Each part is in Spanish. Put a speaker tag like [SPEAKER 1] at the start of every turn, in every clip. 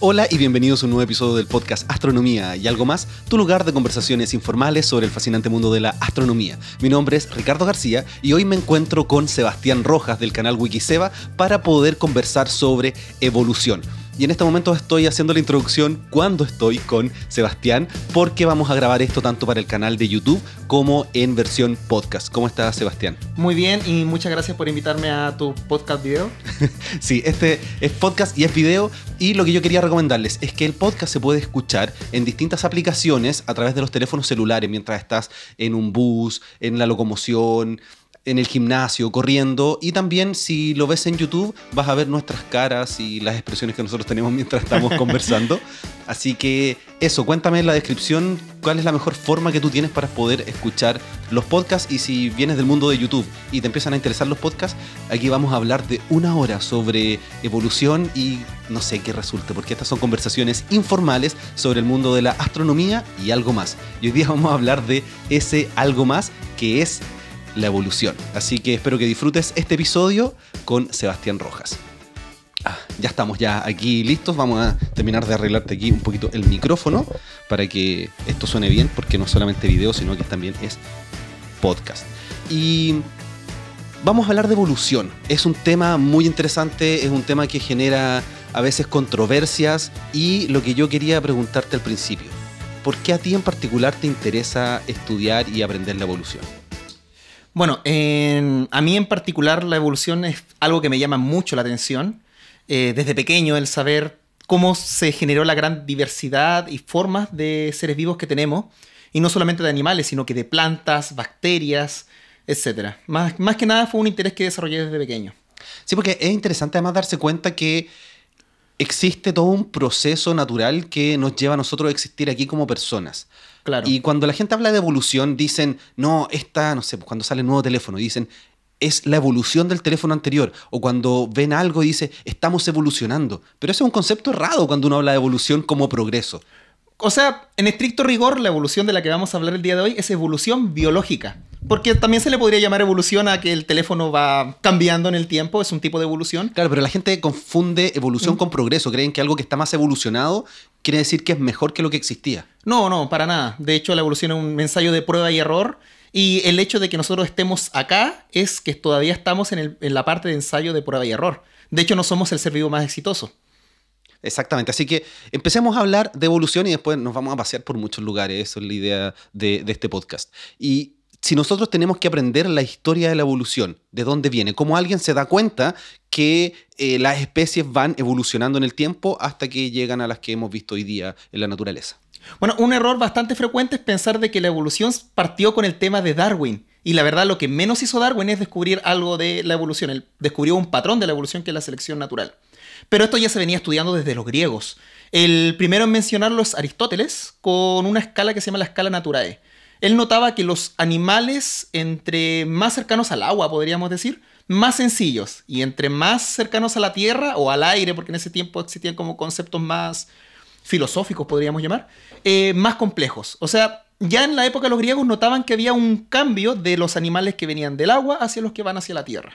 [SPEAKER 1] Hola y bienvenidos a un nuevo episodio del podcast Astronomía y algo más, tu lugar de conversaciones informales sobre el fascinante mundo de la astronomía. Mi nombre es Ricardo García y hoy me encuentro con Sebastián Rojas del canal Wikiseba para poder conversar sobre evolución y en este momento estoy haciendo la introducción cuando estoy con Sebastián, porque vamos a grabar esto tanto para el canal de YouTube como en versión podcast. ¿Cómo estás, Sebastián?
[SPEAKER 2] Muy bien y muchas gracias por invitarme a tu podcast video.
[SPEAKER 1] sí, este es podcast y es video y lo que yo quería recomendarles es que el podcast se puede escuchar en distintas aplicaciones a través de los teléfonos celulares mientras estás en un bus, en la locomoción, en el gimnasio, corriendo, y también si lo ves en YouTube vas a ver nuestras caras y las expresiones que nosotros tenemos mientras estamos conversando. Así que eso, cuéntame en la descripción cuál es la mejor forma que tú tienes para poder escuchar los podcasts y si vienes del mundo de YouTube y te empiezan a interesar los podcasts, aquí vamos a hablar de una hora sobre evolución y no sé qué resulte, porque estas son conversaciones informales sobre el mundo de la astronomía y algo más. Y hoy día vamos a hablar de ese algo más que es la evolución. Así que espero que disfrutes este episodio con Sebastián Rojas. Ah, ya estamos ya aquí listos. Vamos a terminar de arreglarte aquí un poquito el micrófono para que esto suene bien, porque no solamente video, sino que también es podcast. Y vamos a hablar de evolución. Es un tema muy interesante, es un tema que genera a veces controversias y lo que yo quería preguntarte al principio, ¿por qué a ti en particular te interesa estudiar y aprender la evolución?
[SPEAKER 2] Bueno, a mí en particular la evolución es algo que me llama mucho la atención. Eh, desde pequeño el saber cómo se generó la gran diversidad y formas de seres vivos que tenemos, y no solamente de animales, sino que de plantas, bacterias, etc. Más, más que nada fue un interés que desarrollé desde pequeño. Sí, porque es interesante además darse cuenta que existe todo un
[SPEAKER 1] proceso natural que nos lleva a nosotros a existir aquí como personas. Y cuando la gente habla de evolución, dicen, no, esta, no sé, pues, cuando sale un nuevo teléfono, dicen, es la evolución del teléfono anterior. O cuando ven algo y dice, estamos evolucionando. Pero ese es un concepto errado cuando uno habla de evolución como progreso.
[SPEAKER 2] O sea, en estricto rigor, la evolución de la que vamos a hablar el día de hoy es evolución biológica. Porque también se le podría llamar evolución a que el teléfono va cambiando en el tiempo, es un tipo de evolución. Claro, pero la gente confunde evolución mm. con progreso, creen que algo que está
[SPEAKER 1] más evolucionado quiere decir que es mejor que lo que existía.
[SPEAKER 2] No, no, para nada. De hecho, la evolución es un ensayo de prueba y error. Y el hecho de que nosotros estemos acá es que todavía estamos en, la parte de ensayo de prueba y error. De hecho, no somos el servidor más exitoso. Exactamente,
[SPEAKER 1] así que empecemos a hablar de evolución y después nos vamos a pasear por muchos lugares, eso es la idea de, de este podcast. Y si nosotros tenemos que aprender la historia de la evolución, de dónde viene, cómo alguien se da cuenta que eh, las especies van evolucionando en el tiempo hasta que
[SPEAKER 2] llegan a las que hemos visto hoy día en la naturaleza. Bueno, un error bastante frecuente es pensar de que la evolución partió con el tema de Darwin. Y la verdad lo que menos hizo Darwin es descubrir algo de la evolución. Él descubrió un patrón de la evolución que es la selección natural. Pero esto ya se venía estudiando desde los griegos. El primero en mencionarlo es Aristóteles, con una escala que se llama la escala naturae. Él notaba que los animales entre más cercanos al agua, podríamos decir, más sencillos, y entre más cercanos a la tierra o al aire, porque en ese tiempo existían como conceptos más filosóficos, podríamos llamar, eh, más complejos. O sea, ya en la época los griegos notaban que había un cambio de los animales que venían del agua hacia los que van hacia la tierra.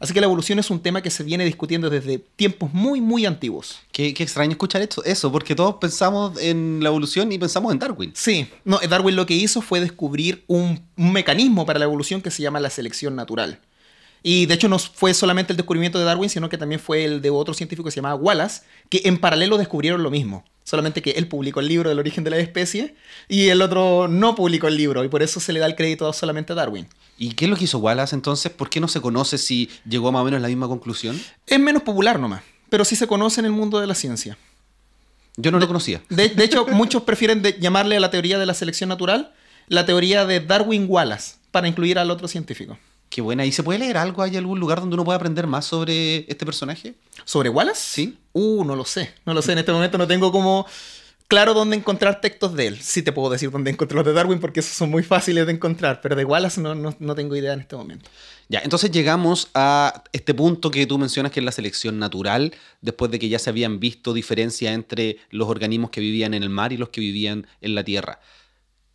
[SPEAKER 2] Así que la evolución es un tema que se viene discutiendo desde tiempos muy, muy antiguos. Qué, extraño escuchar esto, eso, porque todos pensamos en la evolución y pensamos en Darwin. Sí, no, Darwin lo que hizo fue descubrir un, un mecanismo para la evolución que se llama la selección natural. Y de hecho no fue solamente el descubrimiento de Darwin, sino que también fue el de otro científico que se llamaba Wallace, que en paralelo descubrieron lo mismo. Solamente que él publicó el libro del origen de la especie y el otro no publicó el libro, y por eso se le da el crédito solamente a Darwin. ¿Y qué es lo que hizo Wallace entonces? ¿Por qué no se conoce si llegó más o menos a la misma conclusión? Es menos popular nomás, pero sí se conoce en el mundo de la ciencia. Yo no lo conocía. De, hecho, muchos prefieren llamarle a la teoría de la selección natural la teoría de Darwin-Wallace para incluir al otro científico. Qué buena. ¿Y se puede leer algo? ¿Hay algún lugar donde uno pueda aprender más sobre este personaje? ¿Sobre Wallace? Sí. Uh, no lo sé. No lo sé. En este momento no tengo como claro dónde encontrar textos de él. Sí te puedo decir dónde encontrar los de Darwin porque esos son muy fáciles de encontrar, pero de Wallace no, no, tengo idea en este momento. Ya, entonces llegamos
[SPEAKER 1] a este punto que tú mencionas que es la selección natural, después de que ya se habían visto diferencias entre los organismos que vivían en el mar y los que vivían en la tierra.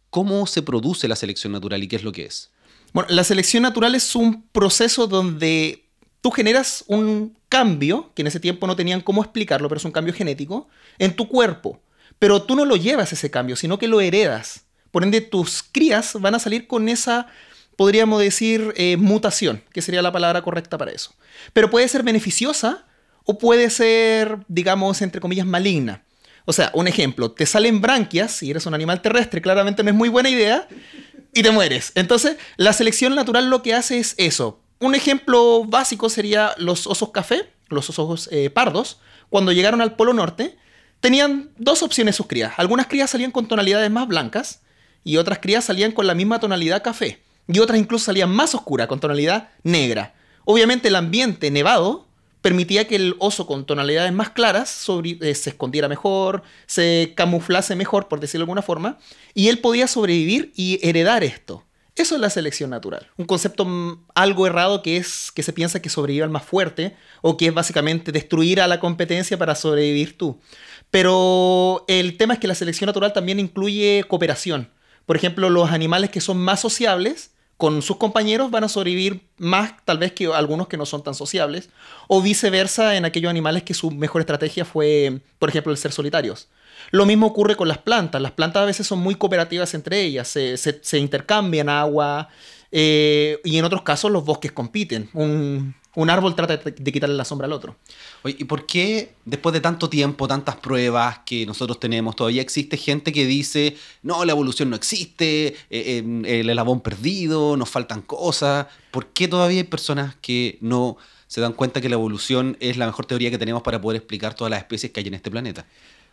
[SPEAKER 1] ¿Cómo se
[SPEAKER 2] produce la selección natural y qué es lo que es? Bueno, la selección natural es un proceso donde tú generas un cambio, que en ese tiempo no tenían cómo explicarlo, pero es un cambio genético, en tu cuerpo pero tú no lo llevas ese cambio, sino que lo heredas. Por ende, tus crías van a salir con esa, podríamos decir, eh, mutación, que sería la palabra correcta para eso. Pero puede ser beneficiosa o puede ser, digamos, entre comillas, maligna. O sea, un ejemplo, te salen branquias, si eres un animal terrestre, claramente no es muy buena idea, y te mueres. Entonces, la selección natural lo que hace es eso. Un ejemplo básico sería los osos café, los osos eh, pardos, cuando llegaron al Polo Norte, tenían dos opciones sus crías. Algunas crías salían con tonalidades más blancas y otras crías salían con la misma tonalidad café. Y otras incluso salían más oscuras, con tonalidad negra. Obviamente el ambiente nevado permitía que el oso con tonalidades más claras eh, se escondiera mejor, se camuflase mejor, por decirlo de alguna forma, y él podía sobrevivir y heredar esto. Eso es la selección natural. Un concepto mm, algo errado que es que se piensa que sobrevive al más fuerte o que es básicamente destruir a la competencia para sobrevivir tú. Pero el tema es que la selección natural también incluye cooperación. Por ejemplo, los animales que son más sociables con sus compañeros van a sobrevivir más tal vez que algunos que no son tan sociables o viceversa en aquellos animales que su mejor estrategia fue, por ejemplo, el ser solitarios. Lo mismo ocurre con las plantas. Las plantas a veces son muy cooperativas entre ellas, se, intercambian agua eh, y en otros casos los bosques compiten. Un, árbol trata de, quitarle la sombra al otro. ¿y por qué después de tanto tiempo, tantas
[SPEAKER 1] pruebas que nosotros tenemos, todavía existe gente que dice, no, la evolución no existe, eh, eh, el elabón perdido, nos faltan cosas? ¿Por qué todavía hay personas que no se dan cuenta que la evolución es la mejor teoría que tenemos para poder explicar todas las especies que hay en este planeta?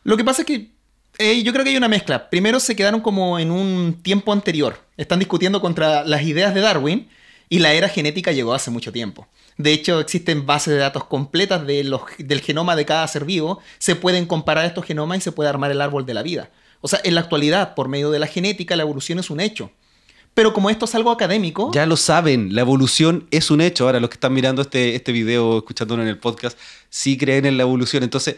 [SPEAKER 2] Lo que pasa es que eh, yo creo que hay una mezcla. Primero se quedaron como en un tiempo anterior. Están discutiendo contra las ideas de Darwin y la era genética llegó hace mucho tiempo. De hecho, existen bases de datos completas de los, del genoma de cada ser vivo. Se pueden comparar estos genomas y se puede armar el árbol de la vida. O sea, en la actualidad, por medio de la genética, la evolución es un hecho. Pero como esto es algo académico...
[SPEAKER 1] Ya lo saben, la evolución es un hecho. Ahora, los que están mirando este, este video, escuchándolo en el podcast, sí creen en la evolución. Entonces,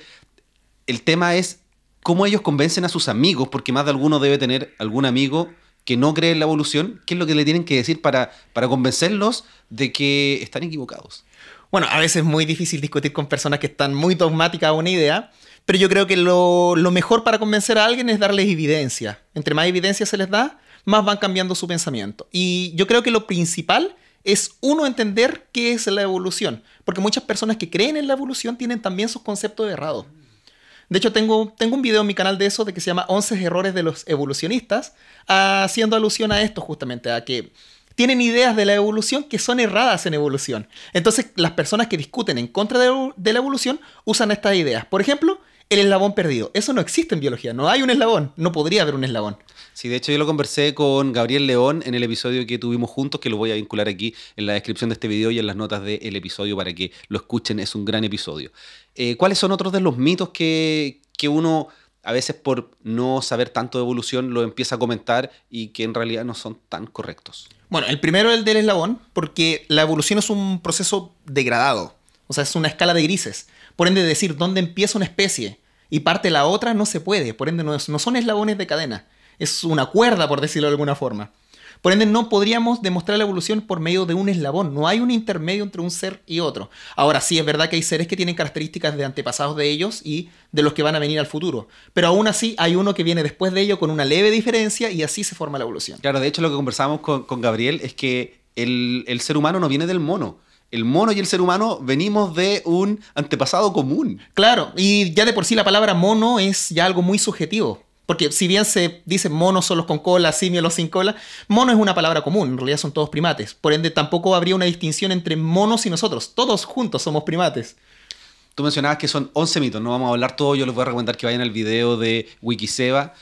[SPEAKER 1] el tema es cómo ellos convencen a sus amigos, porque más de alguno debe tener algún amigo que no cree en la evolución, qué es lo que le tienen que decir para, para convencerlos de que están equivocados.
[SPEAKER 2] Bueno, a veces es muy difícil discutir con personas que están muy dogmáticas a una idea, pero yo creo que lo, lo mejor para convencer a alguien es darles evidencia. Entre más evidencia se les da, más van cambiando su pensamiento. Y yo creo que lo principal es uno entender qué es la evolución, porque muchas personas que creen en la evolución tienen también sus conceptos errados. De hecho, tengo, tengo un video en mi canal de eso de que se llama 11 errores de los evolucionistas, haciendo alusión a esto justamente, a que tienen ideas de la evolución que son erradas en evolución. Entonces, las personas que discuten en contra de, la evolución usan estas ideas. Por ejemplo, el eslabón perdido. Eso no existe en biología, no hay un eslabón, no podría haber un eslabón. Sí, de hecho yo lo conversé
[SPEAKER 1] con Gabriel León en el episodio que tuvimos juntos, que lo voy a vincular aquí en la descripción de este video y en las notas del episodio para que lo escuchen, es un gran episodio. Eh, ¿Cuáles son otros de los mitos que, uno a veces por no saber tanto de evolución lo empieza a comentar y que en realidad no son tan correctos.
[SPEAKER 2] Bueno, el primero es el del eslabón, porque la evolución es un proceso degradado, o sea, es una escala de grises. Por ende, decir dónde empieza una especie y parte la otra no se puede, por ende no son eslabones de cadena, es una cuerda, por decirlo de alguna forma. Por ende, no podríamos demostrar la evolución por medio de un eslabón. No hay un intermedio entre un ser y otro. Ahora sí, es verdad que hay seres que tienen características de antepasados de ellos y de los que van a venir al futuro. Pero aún así hay uno que viene después de ello con una leve diferencia y así se forma la evolución. Claro, de hecho lo que conversamos con, Gabriel es que el, el ser humano no viene del mono el mono y el ser humano venimos de un antepasado común. Claro, y ya de por sí la palabra mono es ya algo muy subjetivo. Porque si bien se dice monos son los con cola, simios los sin cola, mono es una palabra común, en realidad son todos primates. Por ende, tampoco habría una distinción entre monos y nosotros. Todos juntos somos primates. Tú mencionabas que son 11 mitos, no vamos a hablar todo, yo les voy a recomendar
[SPEAKER 1] que vayan al video de Wikiseba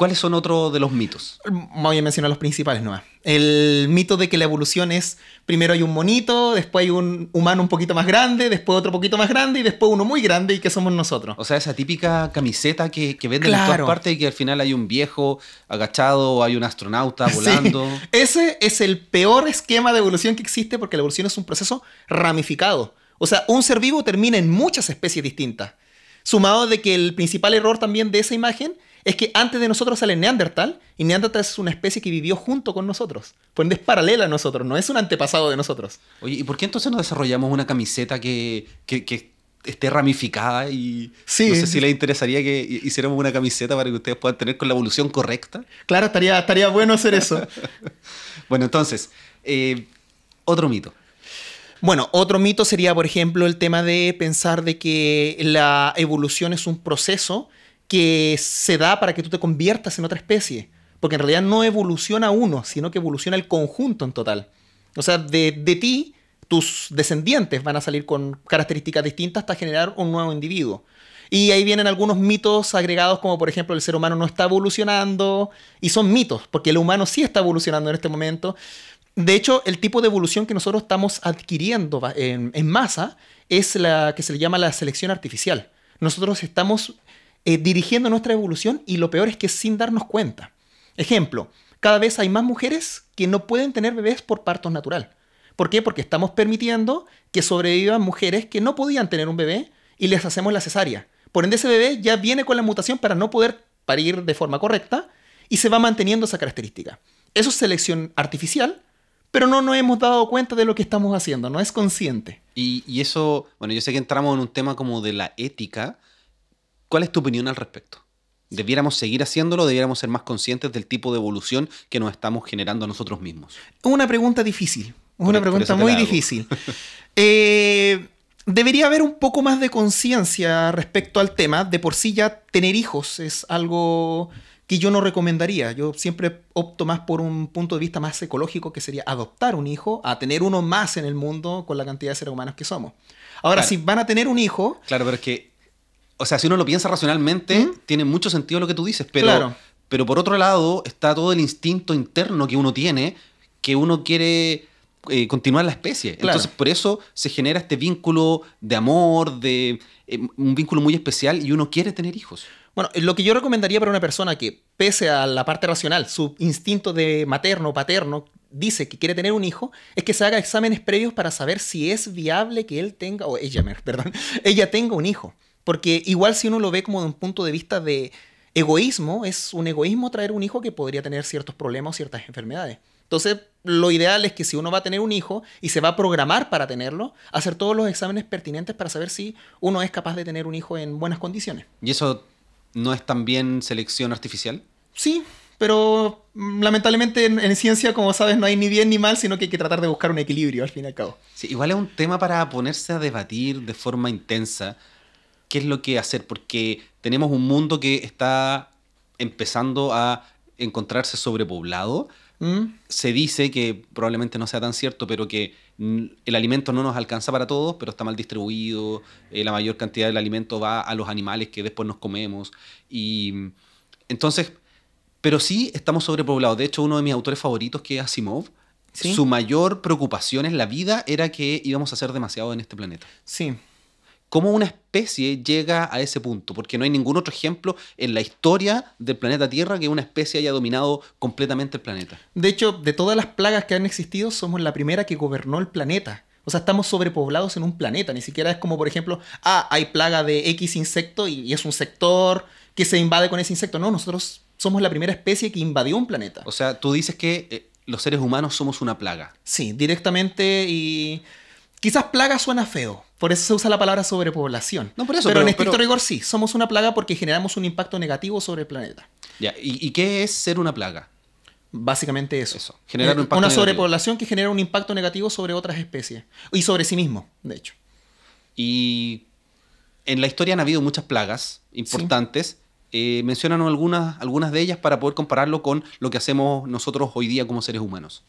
[SPEAKER 1] ¿Cuáles son otros de los mitos?
[SPEAKER 2] Voy a mencionar los principales nomás. El mito de que la evolución es primero hay un monito, después hay un humano un poquito más grande, después otro poquito más grande y después uno muy grande y que somos nosotros. O sea, esa típica
[SPEAKER 1] camiseta que, que venden en todas partes y que al final hay un viejo agachado o hay un astronauta volando.
[SPEAKER 2] Ese es el peor esquema de evolución que existe porque la evolución es un proceso ramificado. O sea, un ser vivo termina en muchas especies distintas. Sumado de que el principal error también de esa imagen es que antes de nosotros sale Neandertal y Neandertal es una especie que vivió junto con nosotros. Pues es paralela a nosotros, no es un antepasado de nosotros. Oye, ¿y por qué entonces no
[SPEAKER 1] desarrollamos una camiseta que, esté ramificada y sí. no sé si les interesaría que hiciéramos una camiseta para que ustedes puedan tener con la evolución correcta?
[SPEAKER 2] Claro, estaría, estaría bueno hacer eso. bueno, entonces,
[SPEAKER 1] eh, otro mito.
[SPEAKER 2] Bueno, otro mito sería, por ejemplo, el tema de pensar de que la evolución es un proceso que se da para que tú te conviertas en otra especie. Porque en realidad no evoluciona uno, sino que evoluciona el conjunto en total. O sea, de, ti, tus descendientes van a salir con características distintas hasta generar un nuevo individuo. Y ahí vienen algunos mitos agregados, como por ejemplo el ser humano no está evolucionando, y son mitos, porque el humano sí está evolucionando en este momento. De hecho, el tipo de evolución que nosotros estamos adquiriendo en, en masa es la que se le llama la selección artificial. Nosotros estamos eh, dirigiendo nuestra evolución y lo peor es que sin darnos cuenta. Ejemplo, cada vez hay más mujeres que no pueden tener bebés por parto natural. ¿Por qué? Porque estamos permitiendo que sobrevivan mujeres que no podían tener un bebé y les hacemos la cesárea. Por ende, ese bebé ya viene con la mutación para no poder parir de forma correcta y se va manteniendo esa característica. Eso es selección artificial, pero no nos hemos dado cuenta de lo que estamos haciendo, no es consciente.
[SPEAKER 1] Y, y eso, bueno, yo sé que entramos en un tema como de la ética, ¿Cuál es tu opinión al respecto? ¿Debiéramos seguir haciéndolo? ¿Debiéramos ser más conscientes del tipo de evolución que nos estamos generando a nosotros mismos?
[SPEAKER 2] Una pregunta difícil. una pregunta muy difícil. Eh, debería haber un poco más de conciencia respecto al tema. De por sí ya tener hijos es algo que yo no recomendaría. Yo siempre opto más por un punto de vista más ecológico que sería adoptar un hijo, a tener uno más en el mundo con la cantidad de seres humanos que somos.
[SPEAKER 1] Ahora, si van a tener un hijo... Claro, pero es que o sea, si uno lo piensa racionalmente, tiene mucho sentido lo que tú dices, pero, pero por otro lado está todo el instinto interno que uno tiene, que uno quiere eh, continuar la especie. Entonces, por eso se genera este vínculo de amor, de eh, un vínculo muy especial y uno quiere tener hijos.
[SPEAKER 2] Bueno, eh, lo que yo recomendaría para una persona que, pese a la parte racional, su instinto de materno o paterno dice que quiere tener un hijo, es que se haga exámenes previos para saber si es viable que él tenga, o ella, perdón, ella tenga un hijo. Porque igual si uno lo ve como de un punto de vista de egoísmo, es un egoísmo traer un hijo que podría tener ciertos problemas o ciertas enfermedades. Entonces, lo ideal es que si uno va a tener un hijo y se va a programar para tenerlo, hacer todos los exámenes pertinentes para saber si uno es capaz de tener un hijo en buenas condiciones.
[SPEAKER 1] ¿Y eso no es también selección artificial?
[SPEAKER 2] Sí, pero mm, lamentablemente en, ciencia, como sabes, no hay ni bien ni mal, sino que hay que tratar de buscar un equilibrio al fin y al cabo. Sí, igual es un tema
[SPEAKER 1] para ponerse a debatir de forma intensa, qué es lo que hacer, porque tenemos un mundo que está empezando a encontrarse sobrepoblado. ¿Mm? Se dice que probablemente no sea tan cierto, pero que el alimento no nos alcanza para todos, pero está mal distribuido, eh, la mayor cantidad del alimento va a los animales que después nos comemos. Y entonces, pero sí estamos sobrepoblados. De hecho, uno de mis autores favoritos, que es Asimov, su mayor preocupación en la vida era que íbamos a hacer demasiado en este planeta. Sí, cómo una especie llega a ese punto, porque no hay ningún otro ejemplo en la historia del planeta Tierra que una especie haya dominado completamente el planeta.
[SPEAKER 2] De hecho, de todas las plagas que han existido, somos la primera que gobernó el planeta. O sea, estamos sobrepoblados en un planeta, ni siquiera es como, por ejemplo, ah, hay plaga de X insecto y, es un sector que se invade con ese insecto. No, nosotros somos la primera especie que invadió un planeta. O sea, tú dices que eh, los seres humanos somos una plaga. Sí, directamente y quizás plaga suena feo, por eso se usa la palabra sobrepoblación. No, por eso, pero, en estricto rigor sí, somos una plaga porque generamos un impacto negativo sobre el planeta. ¿y, qué es ser una plaga? Básicamente eso. eso. Generar eh, una sobrepoblación que genera un impacto negativo sobre otras especies y sobre sí mismo,
[SPEAKER 1] de hecho. Y en la historia han habido muchas plagas importantes. Eh, Mencionanos algunas, algunas de ellas para poder compararlo con lo que hacemos nosotros hoy
[SPEAKER 2] día como seres humanos.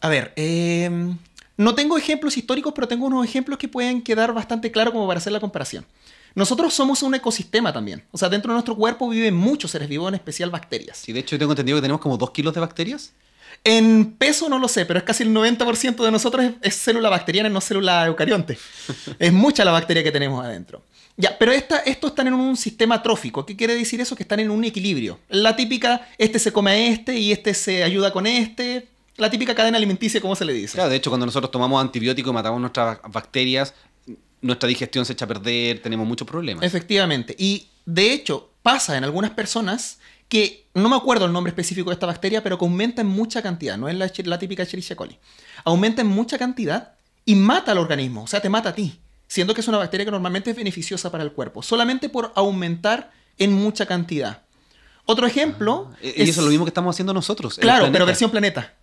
[SPEAKER 2] A ver, eh, no tengo ejemplos históricos, pero tengo unos ejemplos que pueden quedar bastante claros como para hacer la comparación. Nosotros somos un ecosistema también. O sea, dentro de nuestro cuerpo viven muchos seres vivos, en especial bacterias. Y de hecho, yo tengo entendido que tenemos como 2 kilos de bacterias. En peso no lo sé, pero es casi el 90% de nosotros es, célula bacteriana, no célula eucarionte. es mucha la bacteria que tenemos adentro. Ya, pero esta, estos están en un sistema trófico. ¿Qué quiere decir eso? Que están en un equilibrio. La típica, este se come a este y este se ayuda con este, la típica cadena alimenticia, ¿cómo se le dice.
[SPEAKER 1] Claro, de hecho, cuando nosotros tomamos antibióticos matamos nuestras
[SPEAKER 2] bacterias, nuestra digestión se echa a perder, tenemos muchos problemas. Efectivamente. Y de hecho, pasa en algunas personas que, no me acuerdo el nombre específico de esta bacteria, pero que aumenta en mucha cantidad, no es la, la típica Escherichia coli. Aumenta en mucha cantidad y mata al organismo, o sea, te mata a ti, siendo que es una bacteria que normalmente es beneficiosa para el cuerpo, solamente por aumentar en mucha cantidad. Otro ejemplo. Ah, y eso es lo mismo
[SPEAKER 1] que estamos haciendo nosotros. Claro, pero versión
[SPEAKER 2] planeta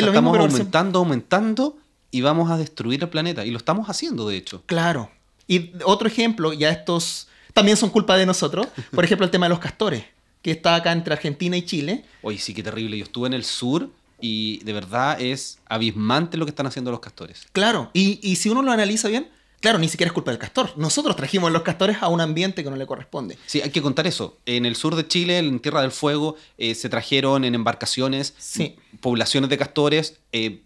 [SPEAKER 2] sea, estamos aumentando, aumentando y vamos a destruir el planeta. Y lo estamos haciendo, de hecho. Claro. Y otro ejemplo, ya estos también son culpa de nosotros. Por ejemplo, el tema de los castores, que está acá entre Argentina y Chile.
[SPEAKER 1] Oye, sí, qué terrible. Yo estuve en el sur y de verdad es abismante lo que están haciendo los castores.
[SPEAKER 2] Claro. y si uno lo analiza bien, Claro, ni siquiera es culpa del castor. Nosotros trajimos los castores a un ambiente que no le corresponde. Sí, hay que contar eso.
[SPEAKER 1] En el sur de Chile, en Tierra del Fuego, eh, se trajeron en embarcaciones poblaciones de castores eh,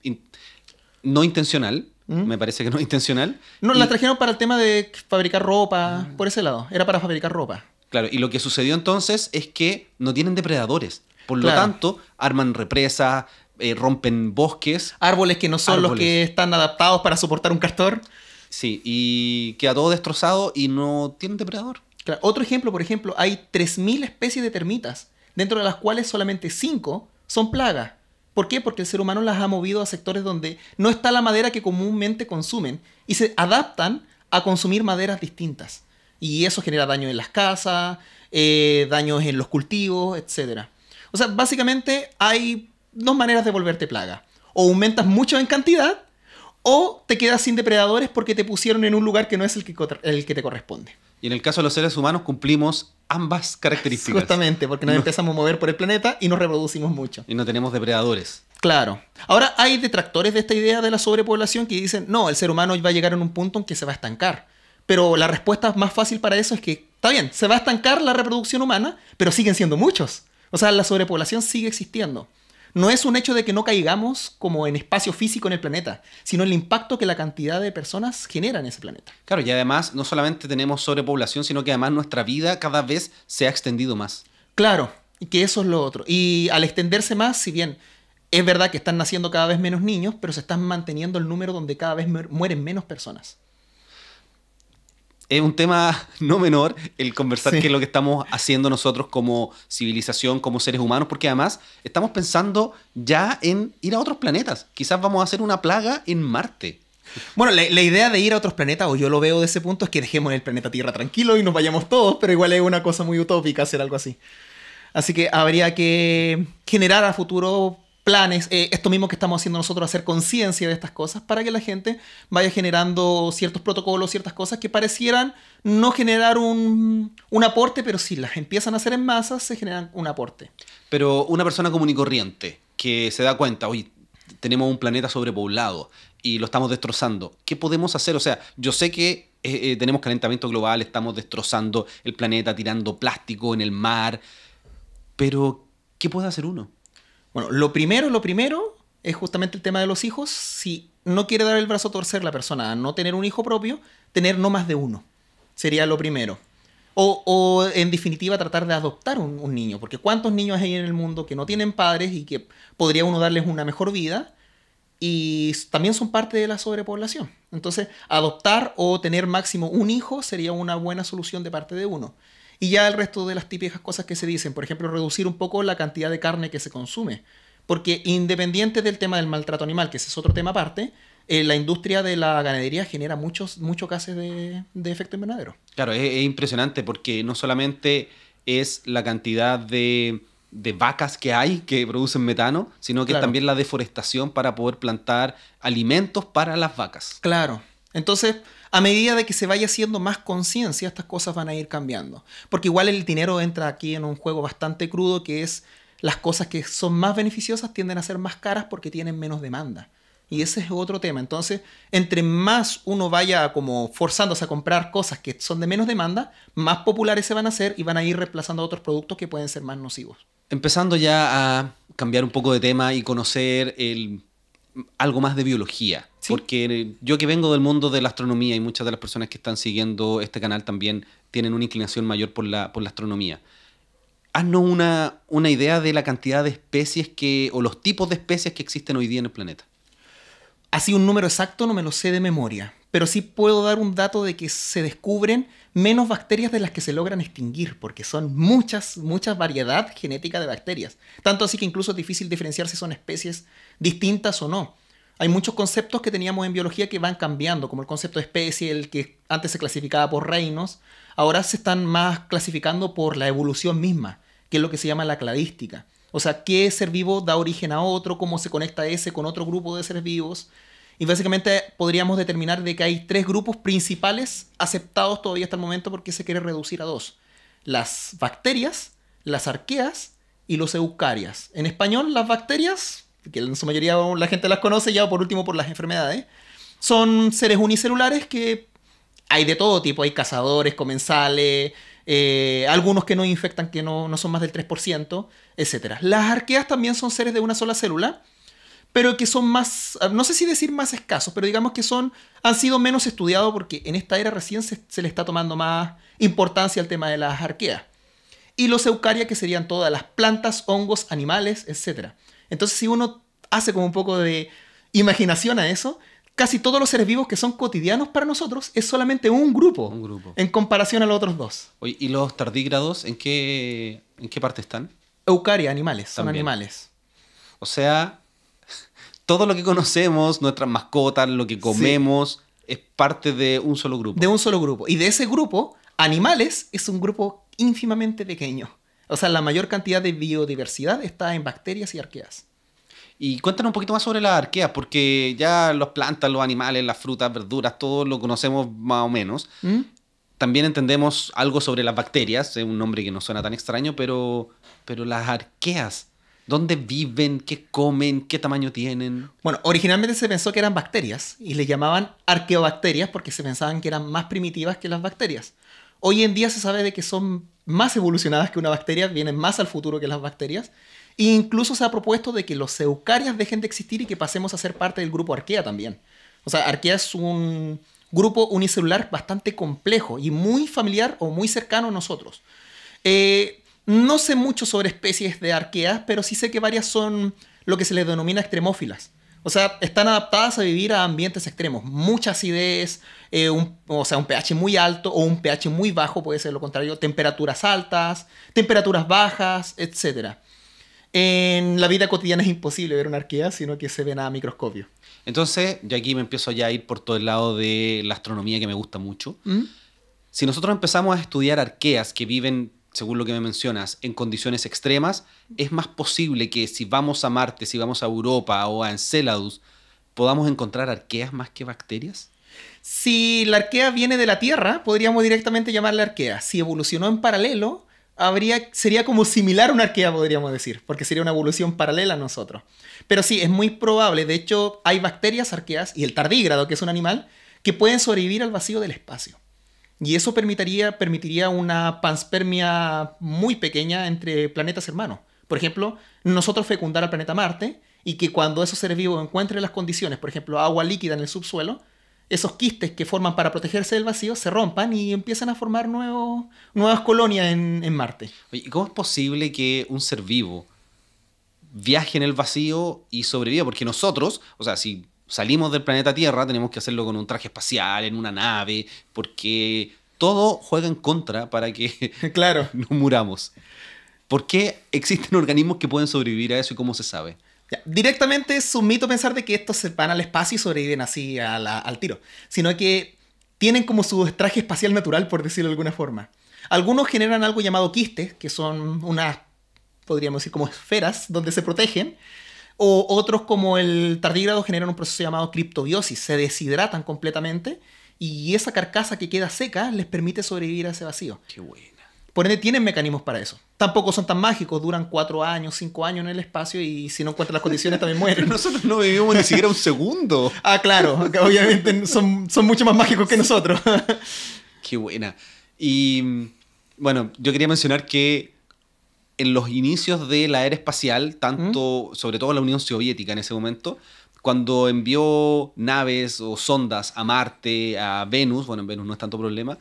[SPEAKER 1] no intencional. ¿Mm? Me parece que no intencional.
[SPEAKER 2] No, las la trajeron para el tema de fabricar ropa, mm. por ese lado. Era para fabricar ropa.
[SPEAKER 1] Claro, y lo que sucedió entonces es que no tienen depredadores. Por lo tanto, arman represas, eh, rompen bosques. Árboles que no son los que están adaptados para soportar un castor.
[SPEAKER 2] Sí, y queda todo destrozado y no tiene depredador. Otro ejemplo, por ejemplo, hay 3.000 especies de termitas, dentro de las cuales solamente 5 son plagas. ¿Por qué? Porque el ser humano las ha movido a sectores donde no está la madera que comúnmente consumen y se adaptan a consumir maderas distintas. Y eso genera daño en las casas, eh, daños en los cultivos, etc. O sea, básicamente hay dos maneras de volverte plaga. O aumentas mucho en cantidad o te quedas sin depredadores porque te pusieron en un lugar que no es el que, te corresponde. Y en el caso de los seres humanos cumplimos ambas características. Justamente, porque nos empezamos a mover por el planeta y nos reproducimos mucho. Y no tenemos depredadores. Claro. Ahora hay detractores de esta idea de la sobrepoblación que dicen, no, el ser humano va a llegar en un punto en que se va a estancar. Pero la respuesta más fácil para eso es que, está bien, se va a estancar la reproducción humana, pero siguen siendo muchos. O sea, la sobrepoblación sigue existiendo no es un hecho de que no caigamos como en espacio físico en el planeta, sino el impacto que la cantidad de personas genera en ese planeta.
[SPEAKER 1] Claro, y además no solamente tenemos sobrepoblación, sino que además nuestra vida cada vez se ha extendido más.
[SPEAKER 2] Claro, y que eso es lo otro. Y al extenderse más, si bien es verdad que están naciendo cada vez menos niños, pero se están manteniendo el número donde cada vez mueren menos personas
[SPEAKER 1] es un tema no menor el conversar que qué es lo que estamos haciendo nosotros como civilización, como seres humanos, porque además estamos pensando
[SPEAKER 2] ya en ir a otros planetas. Quizás vamos a hacer una plaga en Marte. Bueno, la, la, idea de ir a otros planetas, o yo lo veo de ese punto, es que dejemos el planeta Tierra tranquilo y nos vayamos todos, pero igual es una cosa muy utópica hacer algo así. Así que habría que generar a futuro planes, eh, esto mismo que estamos haciendo nosotros, hacer conciencia de estas cosas para que la gente vaya generando ciertos protocolos, ciertas cosas que parecieran no generar un, aporte, pero si las empiezan a hacer en masa, se generan un aporte.
[SPEAKER 1] Pero una persona común y corriente que se da cuenta, oye, tenemos un planeta sobrepoblado y lo estamos destrozando, ¿qué podemos hacer? O sea, yo sé que eh, eh, tenemos calentamiento global, estamos destrozando el planeta, tirando
[SPEAKER 2] plástico en el mar, pero ¿qué puede hacer uno? Bueno, lo primero, lo primero es justamente el tema de los hijos. Si no quiere dar el brazo a torcer la persona a no tener un hijo propio, tener no más de uno. Sería lo primero. O, o en definitiva tratar de adoptar un, niño, porque ¿cuántos niños hay en el mundo que no tienen padres y que podría uno darles una mejor vida? Y también son parte de la sobrepoblación. Entonces, adoptar o tener máximo un hijo sería una buena solución de parte de uno. Y ya el resto de las típicas cosas que se dicen, por ejemplo, reducir un poco la cantidad de carne que se consume. Porque independiente del tema del maltrato animal, que ese es otro tema aparte, eh, la industria de la ganadería genera muchos, muchos gases de, efecto invernadero.
[SPEAKER 1] Claro, es, impresionante porque no solamente es la cantidad de, vacas que hay que producen metano, sino que también la deforestación para poder plantar alimentos para las vacas.
[SPEAKER 2] Claro. Entonces, a medida de que se vaya haciendo más conciencia, estas cosas van a ir cambiando. Porque igual el dinero entra aquí en un juego bastante crudo que es las cosas que son más beneficiosas tienden a ser más caras porque tienen menos demanda. Y ese es otro tema. Entonces, entre más uno vaya como forzándose a comprar cosas que son de menos demanda, más populares se van a hacer y van a ir reemplazando a otros productos que pueden ser más nocivos.
[SPEAKER 1] Empezando ya a cambiar un poco de tema y conocer el algo más de biología. Porque yo que vengo del mundo de la astronomía y muchas de las personas que están siguiendo este canal también tienen una inclinación mayor por la, astronomía. Haznos una, una idea de la cantidad de especies que, o los tipos
[SPEAKER 2] de especies que existen hoy día en el planeta. Así un número exacto no me lo sé de memoria, pero sí puedo dar un dato de que se descubren menos bacterias de las que se logran extinguir, porque son muchas, muchas variedad genética de bacterias. Tanto así que incluso es difícil diferenciar si son especies distintas o no. Hay muchos conceptos que teníamos en biología que van cambiando, como el concepto de especie, el que antes se clasificaba por reinos, ahora se están más clasificando por la evolución misma, que es lo que se llama la cladística. O sea, qué ser vivo da origen a otro, cómo se conecta ese con otro grupo de seres vivos, y básicamente podríamos determinar de que hay tres grupos principales aceptados todavía hasta el momento porque se quiere reducir a dos. Las bacterias, las arqueas y los eucarias. En español, las bacterias, que en su mayoría la gente las conoce ya por último por las enfermedades, son seres unicelulares que hay de todo tipo, hay cazadores, comensales, eh, algunos que no infectan, que no, no son más del 3%, etc. Las arqueas también son seres de una sola célula pero que son más, ah, no sé si decir más escasos, pero digamos que son, han sido menos estudiados porque en esta era recién se, le está tomando más importancia al tema de las arqueas. Y los eucaria, que serían todas las plantas, hongos, animales, etc. Entonces, si uno hace como un poco de imaginación a eso, casi todos los seres vivos que son cotidianos para nosotros es solamente un grupo, un grupo. en comparación a los otros dos.
[SPEAKER 1] ¿Y los tardígrados en qué, en qué parte están? Eucaria, animales, son animales. O sea, todo lo que conocemos, nuestras mascotas, lo que comemos, es
[SPEAKER 2] parte de
[SPEAKER 1] un solo grupo.
[SPEAKER 2] De un solo grupo. Y de ese grupo, animales es un grupo ínfimamente pequeño. O sea, la mayor cantidad de biodiversidad está en bacterias y arqueas.
[SPEAKER 1] Y cuéntanos un poquito más sobre las arqueas, porque ya las plantas, los animales, las frutas, verduras, todo lo conocemos más o menos. ¿Mm? También entendemos algo sobre las bacterias, es un nombre que no suena tan extraño, pero, pero las arqueas, ¿Dónde viven? ¿Qué comen?
[SPEAKER 2] ¿Qué tamaño tienen? Bueno, originalmente se pensó que eran bacterias y le llamaban arqueobacterias porque se pensaban que eran más primitivas que las bacterias. Hoy en día se sabe de que son más evolucionadas que una bacteria, vienen más al futuro que las bacterias. E incluso se ha propuesto de que los eucarias dejen de existir y que pasemos a ser parte del grupo arquea también. O sea, arquea es un grupo unicelular bastante complejo y muy familiar o muy cercano a nosotros. Eh, no sé mucho sobre especies de arqueas, pero sí sé que varias son lo que se les denomina extremófilas. O sea, están adaptadas a vivir a ambientes extremos. Muchas ideas, eh, o sea, un pH muy alto o un pH muy bajo, puede ser lo contrario. Temperaturas altas, temperaturas bajas, etc. En la vida cotidiana es imposible ver una arquea, sino que se ve nada a microscopio.
[SPEAKER 1] Entonces, yo aquí me empiezo ya a ir por todo el lado de la astronomía que me gusta mucho. ¿Mm? Si nosotros empezamos a estudiar arqueas que viven según lo que me mencionas, en condiciones extremas, es más posible que si vamos a Marte, si vamos a Europa o a Enceladus, podamos encontrar arqueas más que bacterias?
[SPEAKER 2] Si la arquea viene de la Tierra, podríamos directamente llamarla arquea. Si evolucionó en paralelo, sería como similar a una arquea, podríamos decir, porque sería una evolución paralela a nosotros. Pero sí, es muy probable. De hecho, hay bacterias arqueas y el tardígrado, que es un animal, que pueden sobrevivir al vacío del espacio. Y eso permitiría, permitiría una panspermia muy pequeña entre planetas hermanos. Por ejemplo, nosotros fecundar al planeta Marte y que cuando esos seres vivos encuentren las condiciones, por ejemplo, agua líquida en el subsuelo, esos quistes que forman para protegerse del vacío se rompan y empiezan a formar nuevas colonias en, en Marte. Oye, ¿Cómo es posible que un ser vivo viaje en el vacío
[SPEAKER 1] y sobreviva? Porque nosotros, o sea, si salimos del planeta Tierra, tenemos que hacerlo con un traje espacial, en una nave, porque todo juega en contra para que claro.
[SPEAKER 2] muramos. ¿Por qué existen organismos que pueden sobrevivir a eso y cómo se sabe? Directamente es un mito pensar de que estos se van al espacio y sobreviven así al tiro, sino que tienen como su traje espacial natural, por decirlo de alguna forma. Algunos generan algo llamado quistes, que son unas, podríamos decir, como esferas donde se protegen, o otros como el tardígrado generan un proceso llamado criptobiosis, se deshidratan completamente y esa carcasa que queda seca les permite sobrevivir a ese vacío. Qué buena. Por ende, tienen mecanismos para eso. Tampoco son tan mágicos, duran cuatro años, cinco años en el espacio y si no encuentran las condiciones también mueren. Pero nosotros no vivimos ni siquiera un segundo. ah, claro, obviamente son, son mucho más mágicos que nosotros.
[SPEAKER 1] Qué buena. Y mm, bueno, yo quería mencionar que en los inicios de la era espacial, tanto, ¿Mm? sobre todo la Unión Soviética en ese momento, cuando envió naves o sondas a Marte, a Venus, bueno, en Venus no es tanto problema,